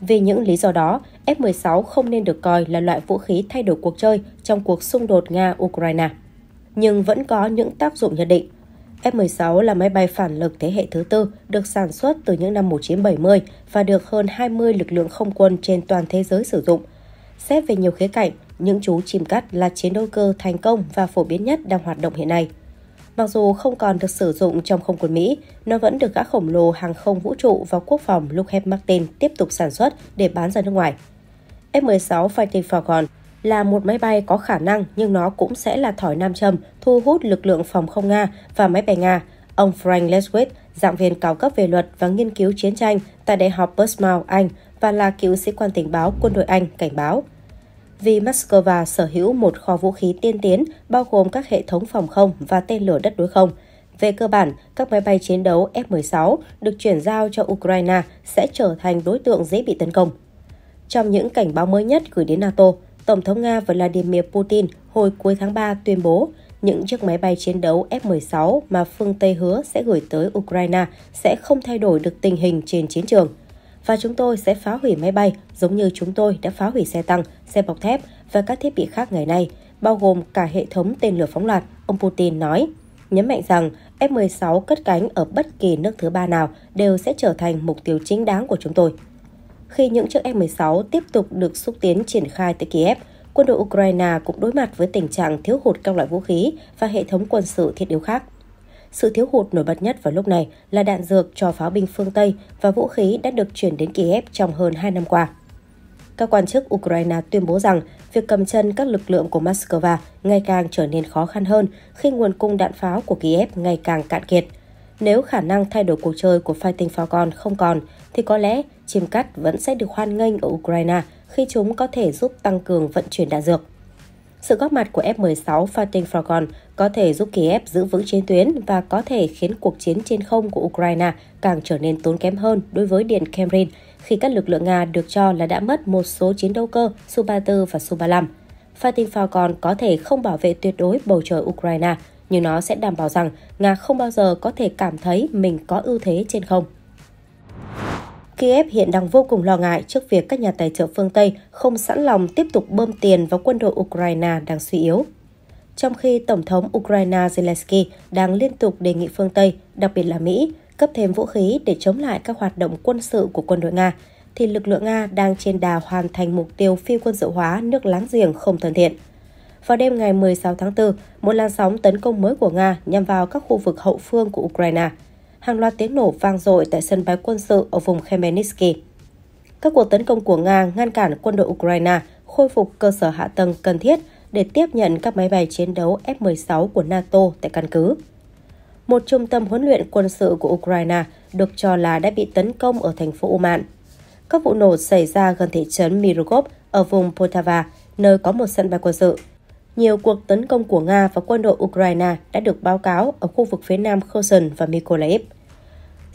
Vì những lý do đó, F-16 không nên được coi là loại vũ khí thay đổi cuộc chơi trong cuộc xung đột Nga-Ukraine. Nhưng vẫn có những tác dụng nhất định. F-16 là máy bay phản lực thế hệ thứ tư được sản xuất từ những năm 1970 và được hơn 20 lực lượng không quân trên toàn thế giới sử dụng. Xét về nhiều khía cạnh, những chú chim cắt là chiến đấu cơ thành công và phổ biến nhất đang hoạt động hiện nay. Mặc dù không còn được sử dụng trong không quân Mỹ, nó vẫn được gã khổng lồ hàng không vũ trụ và quốc phòng Lockheed Martin tiếp tục sản xuất để bán ra nước ngoài. F-16 Fighting Falcon là một máy bay có khả năng nhưng nó cũng sẽ là thỏi nam châm thu hút lực lượng phòng không Nga và máy bay Nga. Ông Frank Leswick, giảng viên cao cấp về luật và nghiên cứu chiến tranh tại Đại học Portsmouth, Anh và là cựu sĩ quan tình báo quân đội Anh cảnh báo. Vì Moscow sở hữu một kho vũ khí tiên tiến bao gồm các hệ thống phòng không và tên lửa đất đối không, về cơ bản, các máy bay chiến đấu F-16 được chuyển giao cho Ukraine sẽ trở thành đối tượng dễ bị tấn công. Trong những cảnh báo mới nhất gửi đến NATO, Tổng thống Nga Vladimir Putin hồi cuối tháng 3 tuyên bố những chiếc máy bay chiến đấu F-16 mà phương Tây hứa sẽ gửi tới Ukraine sẽ không thay đổi được tình hình trên chiến trường. Và chúng tôi sẽ phá hủy máy bay giống như chúng tôi đã phá hủy xe tăng, xe bọc thép và các thiết bị khác ngày nay, bao gồm cả hệ thống tên lửa phóng loạt, ông Putin nói. Nhấn mạnh rằng F-16 cất cánh ở bất kỳ nước thứ ba nào đều sẽ trở thành mục tiêu chính đáng của chúng tôi khi những chiếc F-16 tiếp tục được xúc tiến triển khai tới Kiev, quân đội Ukraine cũng đối mặt với tình trạng thiếu hụt các loại vũ khí và hệ thống quân sự thiết yếu khác. Sự thiếu hụt nổi bật nhất vào lúc này là đạn dược cho pháo binh phương Tây và vũ khí đã được chuyển đến Kiev trong hơn 2 năm qua. Các quan chức Ukraine tuyên bố rằng việc cầm chân các lực lượng của Moscow ngày càng trở nên khó khăn hơn khi nguồn cung đạn pháo của Kiev ngày càng cạn kiệt. Nếu khả năng thay đổi cuộc chơi của Fighting Falcon không còn, thì có lẽ chim cắt vẫn sẽ được hoan nghênh ở Ukraine khi chúng có thể giúp tăng cường vận chuyển đạn dược. Sự góp mặt của F-16 Fighting Falcon có thể giúp Kiev giữ vững chiến tuyến và có thể khiến cuộc chiến trên không của Ukraine càng trở nên tốn kém hơn đối với Điện Kremlin khi các lực lượng Nga được cho là đã mất một số chiến đấu cơ Su-34 và Su-35. Fighting Falcon có thể không bảo vệ tuyệt đối bầu trời Ukraine, nhưng nó sẽ đảm bảo rằng Nga không bao giờ có thể cảm thấy mình có ưu thế trên không. Kiev hiện đang vô cùng lo ngại trước việc các nhà tài trợ phương Tây không sẵn lòng tiếp tục bơm tiền vào quân đội Ukraine đang suy yếu. Trong khi Tổng thống Ukraine Zelensky đang liên tục đề nghị phương Tây, đặc biệt là Mỹ, cấp thêm vũ khí để chống lại các hoạt động quân sự của quân đội Nga, thì lực lượng Nga đang trên đà hoàn thành mục tiêu phi quân sự hóa nước láng giềng không thân thiện. Vào đêm ngày 16 tháng 4, một làn sóng tấn công mới của Nga nhằm vào các khu vực hậu phương của Ukraine – hàng loạt tiếng nổ vang dội tại sân bay quân sự ở vùng Khmelnytsky. Các cuộc tấn công của Nga ngăn cản quân đội Ukraine khôi phục cơ sở hạ tầng cần thiết để tiếp nhận các máy bay chiến đấu F-16 của NATO tại căn cứ. Một trung tâm huấn luyện quân sự của Ukraine được cho là đã bị tấn công ở thành phố Uman. Các vụ nổ xảy ra gần thị trấn Mirogov ở vùng Poltava, nơi có một sân bay quân sự. Nhiều cuộc tấn công của Nga và quân đội Ukraine đã được báo cáo ở khu vực phía nam Kherson và Mykolaiv.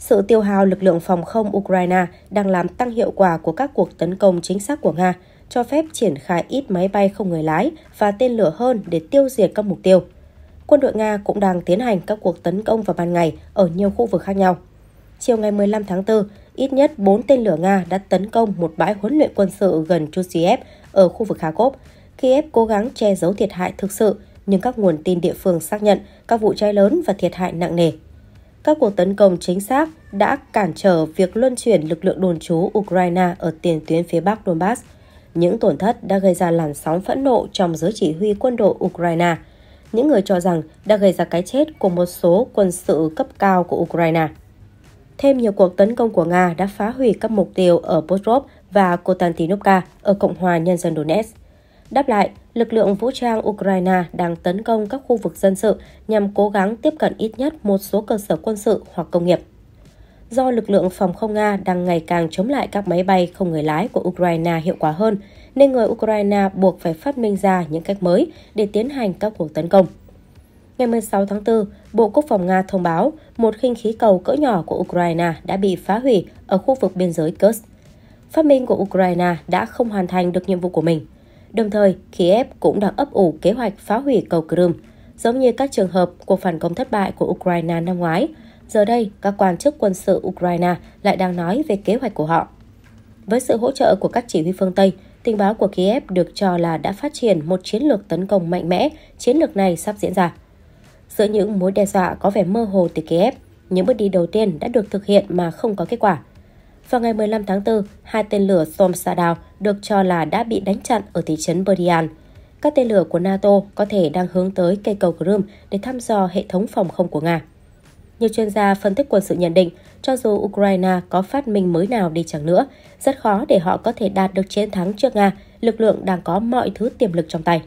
Sự tiêu hao lực lượng phòng không Ukraine đang làm tăng hiệu quả của các cuộc tấn công chính xác của Nga, cho phép triển khai ít máy bay không người lái và tên lửa hơn để tiêu diệt các mục tiêu. Quân đội Nga cũng đang tiến hành các cuộc tấn công vào ban ngày ở nhiều khu vực khác nhau. Chiều ngày 15 tháng 4, ít nhất 4 tên lửa Nga đã tấn công một bãi huấn luyện quân sự gần Chusiev ở khu vực Kharkov. Kiev cố gắng che giấu thiệt hại thực sự, nhưng các nguồn tin địa phương xác nhận các vụ cháy lớn và thiệt hại nặng nề các cuộc tấn công chính xác đã cản trở việc luân chuyển lực lượng đồn trú Ukraine ở tiền tuyến phía Bắc Donbass. Những tổn thất đã gây ra làn sóng phẫn nộ trong giới chỉ huy quân đội Ukraine. Những người cho rằng đã gây ra cái chết của một số quân sự cấp cao của Ukraine. Thêm nhiều cuộc tấn công của Nga đã phá hủy các mục tiêu ở Bodrov và Konstantinovka ở Cộng hòa Nhân dân Donetsk. Đáp lại, lực lượng vũ trang Ukraine đang tấn công các khu vực dân sự nhằm cố gắng tiếp cận ít nhất một số cơ sở quân sự hoặc công nghiệp. Do lực lượng phòng không Nga đang ngày càng chống lại các máy bay không người lái của Ukraine hiệu quả hơn, nên người Ukraine buộc phải phát minh ra những cách mới để tiến hành các cuộc tấn công. Ngày 16 tháng 4, Bộ Quốc phòng Nga thông báo một khinh khí cầu cỡ nhỏ của Ukraine đã bị phá hủy ở khu vực biên giới Kursk. Phát minh của Ukraine đã không hoàn thành được nhiệm vụ của mình – Đồng thời, Kiev cũng đang ấp ủ kế hoạch phá hủy cầu Crimea. Giống như các trường hợp cuộc phản công thất bại của Ukraine năm ngoái, giờ đây các quan chức quân sự Ukraine lại đang nói về kế hoạch của họ. Với sự hỗ trợ của các chỉ huy phương Tây, tình báo của Kiev được cho là đã phát triển một chiến lược tấn công mạnh mẽ, chiến lược này sắp diễn ra. Giữa những mối đe dọa có vẻ mơ hồ từ Kiev, những bước đi đầu tiên đã được thực hiện mà không có kết quả – vào ngày 15 tháng 4, hai tên lửa Somsadal được cho là đã bị đánh chặn ở thị trấn Berdian. Các tên lửa của NATO có thể đang hướng tới cây cầu Crimea để thăm dò hệ thống phòng không của Nga. Nhiều chuyên gia phân tích quân sự nhận định, cho dù Ukraine có phát minh mới nào đi chẳng nữa, rất khó để họ có thể đạt được chiến thắng trước Nga, lực lượng đang có mọi thứ tiềm lực trong tay.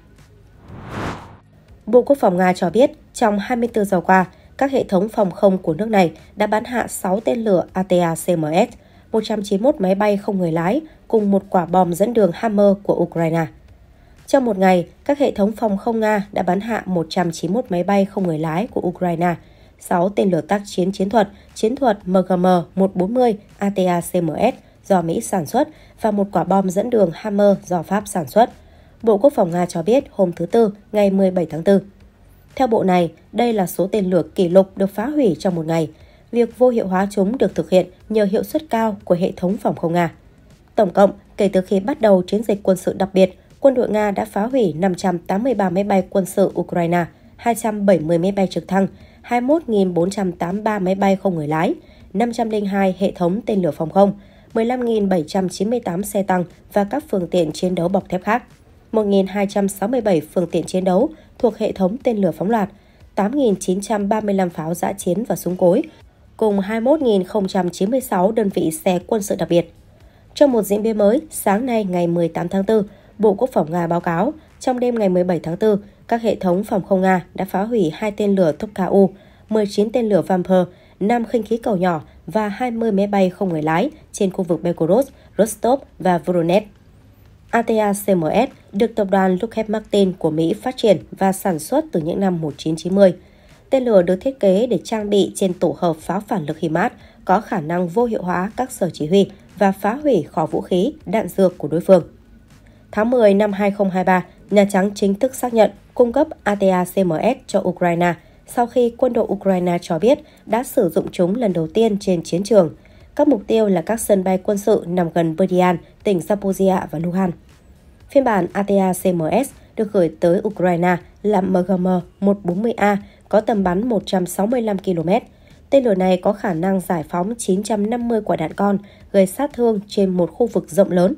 Bộ Quốc phòng Nga cho biết, trong 24 giờ qua, các hệ thống phòng không của nước này đã bắn hạ 6 tên lửa ATA-CMS 191 máy bay không người lái cùng một quả bom dẫn đường Hammer của Ukraine. Trong một ngày, các hệ thống phòng không Nga đã bắn hạ 191 máy bay không người lái của Ukraine, 6 tên lửa tác chiến chiến thuật, chiến thuật MGM-140 ATACMS do Mỹ sản xuất và một quả bom dẫn đường Hammer do Pháp sản xuất. Bộ Quốc phòng Nga cho biết hôm thứ Tư, ngày 17 tháng 4. Theo bộ này, đây là số tên lửa kỷ lục được phá hủy trong một ngày – việc vô hiệu hóa chúng được thực hiện nhờ hiệu suất cao của hệ thống phòng không Nga. Tổng cộng, kể từ khi bắt đầu chiến dịch quân sự đặc biệt, quân đội Nga đã phá hủy 583 máy bay quân sự Ukraine, 270 máy bay trực thăng, 21.483 máy bay không người lái, 502 hệ thống tên lửa phòng không, 15.798 xe tăng và các phương tiện chiến đấu bọc thép khác, 1.267 phương tiện chiến đấu thuộc hệ thống tên lửa phóng loạt, 8.935 pháo giã chiến và súng cối, cùng 21.096 đơn vị xe quân sự đặc biệt. Trong một diễn biến mới, sáng nay ngày 18 tháng 4, Bộ Quốc phòng Nga báo cáo, trong đêm ngày 17 tháng 4, các hệ thống phòng không Nga đã phá hủy hai tên lửa Topka-U, 19 tên lửa Vamper, 5 khinh khí cầu nhỏ và 20 máy bay không người lái trên khu vực Belgorod, Rostov và Voronezh. atacms được tập đoàn Lockheed Martin của Mỹ phát triển và sản xuất từ những năm 1990. Tên lửa được thiết kế để trang bị trên tổ hợp pháo phản lực HIMARS có khả năng vô hiệu hóa các sở chỉ huy và phá hủy kho vũ khí, đạn dược của đối phương. Tháng 10 năm 2023, Nhà Trắng chính thức xác nhận cung cấp ATACMS cho Ukraine sau khi quân đội Ukraine cho biết đã sử dụng chúng lần đầu tiên trên chiến trường. Các mục tiêu là các sân bay quân sự nằm gần Berdyan, tỉnh Zaporizhia và Luhansk. Phiên bản ATACMS được gửi tới Ukraine là MGM-140A có tầm bắn 165 km. Tên lửa này có khả năng giải phóng 950 quả đạn con, gây sát thương trên một khu vực rộng lớn.